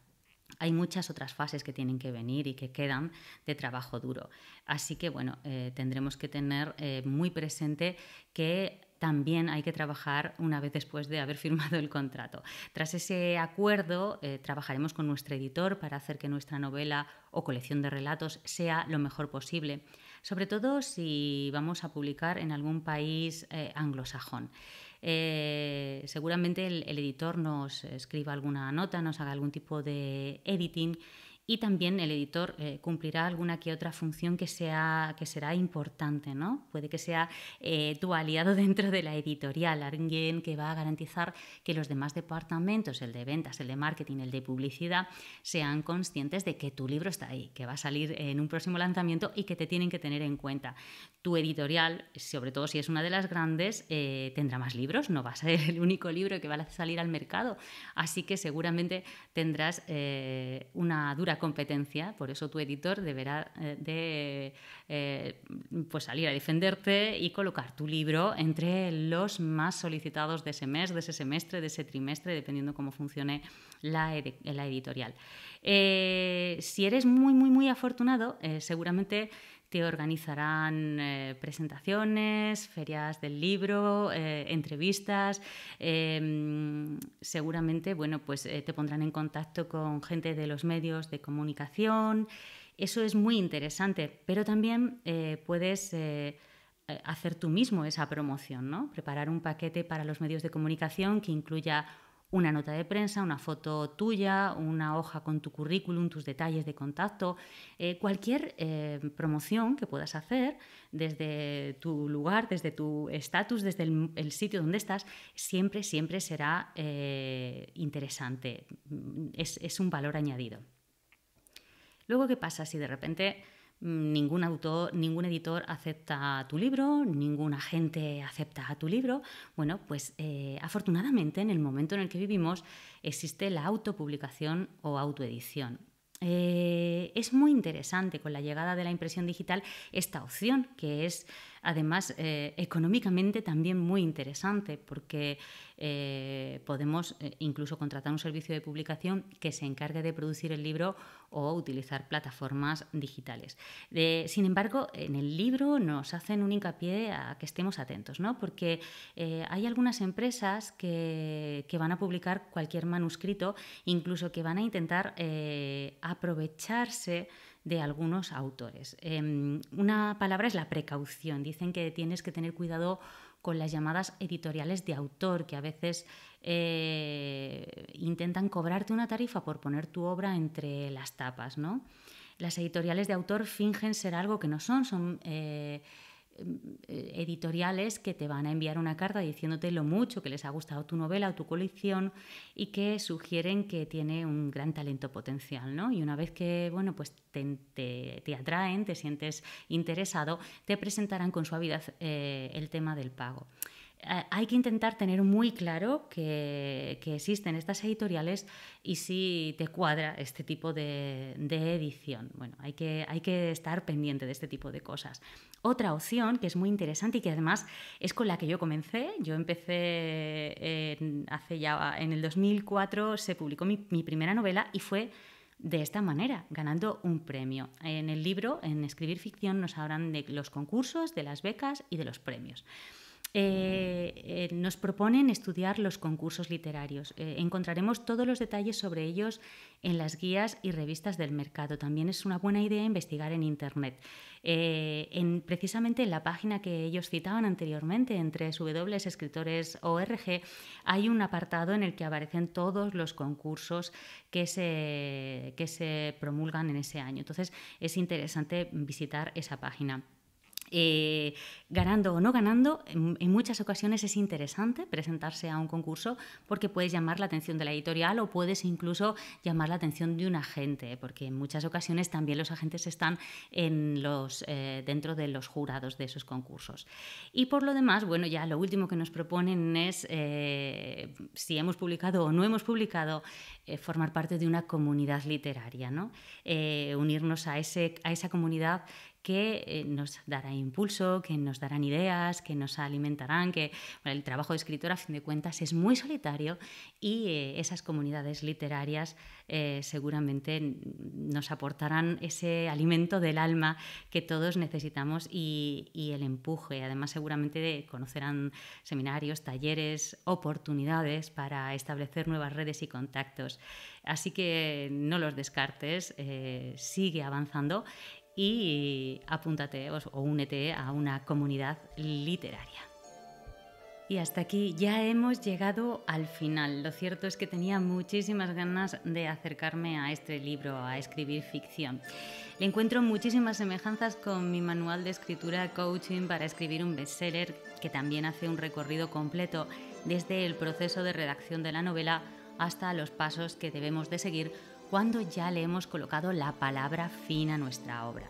hay muchas otras fases que tienen que venir y que quedan de trabajo duro. Así que bueno, eh, tendremos que tener eh, muy presente que también hay que trabajar una vez después de haber [LAUGHS] firmado el contrato. Tras ese acuerdo, eh, trabajaremos con nuestro editor para hacer que nuestra novela o colección de relatos sea lo mejor posible, sobre todo si vamos a publicar en algún país anglosajón. Eh, seguramente el, editor nos escriba alguna nota, nos haga algún tipo de editing y también el editor eh, cumplirá alguna que otra función que, sea, que será importante, ¿no? Puede que sea eh, tu aliado [LAUGHS] dentro de la editorial, alguien que va a garantizar que los demás departamentos, el de ventas, el de marketing, el de publicidad, sean conscientes de que tu libro está ahí, que va a salir en un próximo lanzamiento y que te tienen que tener en cuenta. Tu editorial, sobre todo si es una de las grandes, eh, tendrá más libros, no va a ser el único libro que va a salir al mercado, así que seguramente tendrás una dura competencia, por eso tu editor deberá eh, de, eh, pues salir a defenderte y colocar tu libro entre los más solicitados de ese mes, de ese semestre, de ese trimestre, dependiendo cómo funcione la, editorial. Eh, si eres muy, muy, muy afortunado, seguramente organizarán eh, presentaciones, ferias del libro, eh, entrevistas. Em, seguramente, bueno, pues eh, te pondrán en contacto con gente de los medios de comunicación. Eso es muy interesante, pero también puedes hacer tú mismo esa promoción, ¿no? Preparar un paquete para los medios de comunicación que incluya una nota de prensa, una foto tuya, una hoja con tu currículum, tus detalles de contacto, eh, cualquier eh, promoción que puedas hacer desde tu lugar, desde tu estatus, desde el, sitio donde estás, siempre, siempre será eh, interesante. Es, es un valor añadido. Luego, ¿qué pasa si de repente Mm, ningún autor, ningún editor acepta tu libro, ningún agente acepta a tu libro. Bueno, pues eh, afortunadamente en el momento en el que vivimos existe la autopublicación o autoedición. Eh, es muy interesante con la llegada de la impresión digital esta opción, que es además eh, económicamente también muy interesante, porque eh, podemos eh, incluso contratar un servicio de publicación que se encargue de producir el libro o utilizar plataformas digitales. sin embargo, en el libro nos hacen un hincapié a que estemos atentos, porque eh, hay algunas empresas que, van a publicar cualquier manuscrito, incluso que van a intentar aprovecharse de algunos autores. Em, una palabra es la precaución. Dicen que tienes que tener cuidado con las llamadas editoriales de autor, que a veces eh, intentan cobrarte una tarifa por poner tu obra entre las tapas. ¿no? Las editoriales de autor fingen ser algo que no son, son eh, eh, editoriales que te van a enviar una carta diciéndote lo mucho que les ha gustado tu novela o tu colección y que sugieren que tiene un gran talento potencial, ¿no? Y una vez que, bueno, pues te, te, atraen, te sientes interesado, te presentarán con suavidad eh, el tema del pago. Eh, hay que intentar tener muy claro que, existen estas editoriales y si te cuadra este tipo de, edición. hay que, estar pendiente de este tipo de cosas. Otra opción que es muy interesante y que además es con la que yo comencé, yo empecé en, hace ya, en el 2004 se publicó mi, mi primera novela y fue de esta manera, ganando un premio. En el libro, en Escribir Ficción, nos hablan de los concursos, de las becas y de los premios. Eh, eh, nos proponen estudiar los concursos literarios. Eh, encontraremos todos los detalles sobre ellos en las guías y revistas del mercado. También es una buena idea investigar en Internet. precisamente en la página que ellos citaban anteriormente, entre Escritores www.escritores.org, hay un apartado en el que aparecen todos los concursos que que se promulgan en ese año. Entonces es interesante visitar esa página. Eh, ganando o no ganando, en, muchas ocasiones es interesante presentarse a un concurso porque puedes llamar la atención de la editorial o puedes incluso llamar la atención de un agente, porque en muchas ocasiones también los agentes están en los, eh, dentro de los jurados de esos concursos. Y por lo demás, bueno, ya lo último que nos proponen es eh, si hemos publicado o no hemos publicado, formar parte de una comunidad literaria, ¿no? unirnos a, ese, a esa comunidad que eh, nos dará impulso, que nos darán ideas, que nos alimentarán, que el trabajo de escritor a fin de cuentas es muy solitario y eh, esas comunidades literarias eh, seguramente nos aportarán ese alimento del alma que todos necesitamos y, el empuje. Además seguramente conocerán seminarios, talleres, oportunidades para establecer nuevas redes y contactos. Así que no los descartes, sigue avanzando y apúntate o únete a una comunidad literaria. Y hasta aquí ya hemos llegado al final. Lo cierto es que tenía muchísimas ganas de acercarme a este libro, a escribir ficción. Le encuentro muchísimas semejanzas con mi manual de escritura Coaching para escribir un bestseller, que también hace un recorrido completo desde el proceso de redacción de la novela hasta los pasos que debemos de seguir cuando ya le hemos colocado la palabra fin a nuestra obra.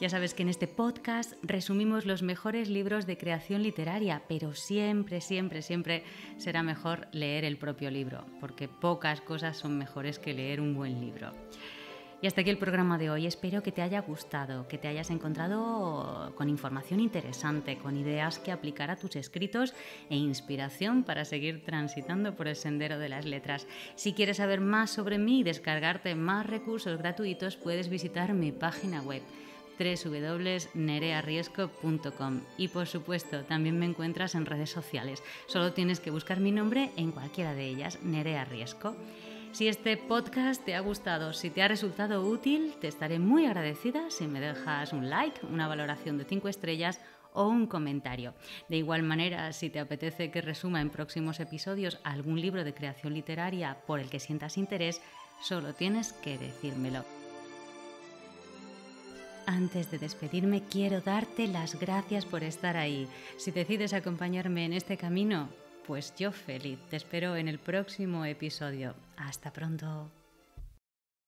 Ya sabes que en este podcast resumimos los mejores libros de creación literaria, pero siempre, siempre, siempre será mejor leer el propio libro, porque pocas cosas son mejores que leer un buen libro. Y hasta aquí el programa de hoy. Espero que te haya gustado, que te hayas encontrado con información interesante, con ideas que aplicar a tus escritos e inspiración para seguir transitando por el sendero de las letras. Si quieres saber más sobre mí y descargarte más recursos gratuitos, puedes visitar mi página web www.nereariesco.com y por supuesto también me encuentras en redes sociales. Solo tienes que buscar mi nombre en cualquiera de ellas, Nerea Riesco. Si este podcast te ha gustado, si te ha resultado útil, te estaré muy agradecida si me dejas un like, una valoración de 5 estrellas o un comentario. De igual manera, si te apetece que resuma en próximos episodios algún libro de creación literaria por el que sientas interés, solo tienes que decírmelo. Antes de despedirme, quiero darte las gracias por estar ahí. Si decides acompañarme en este camino, pues yo feliz, te espero en el próximo episodio. Hasta pronto.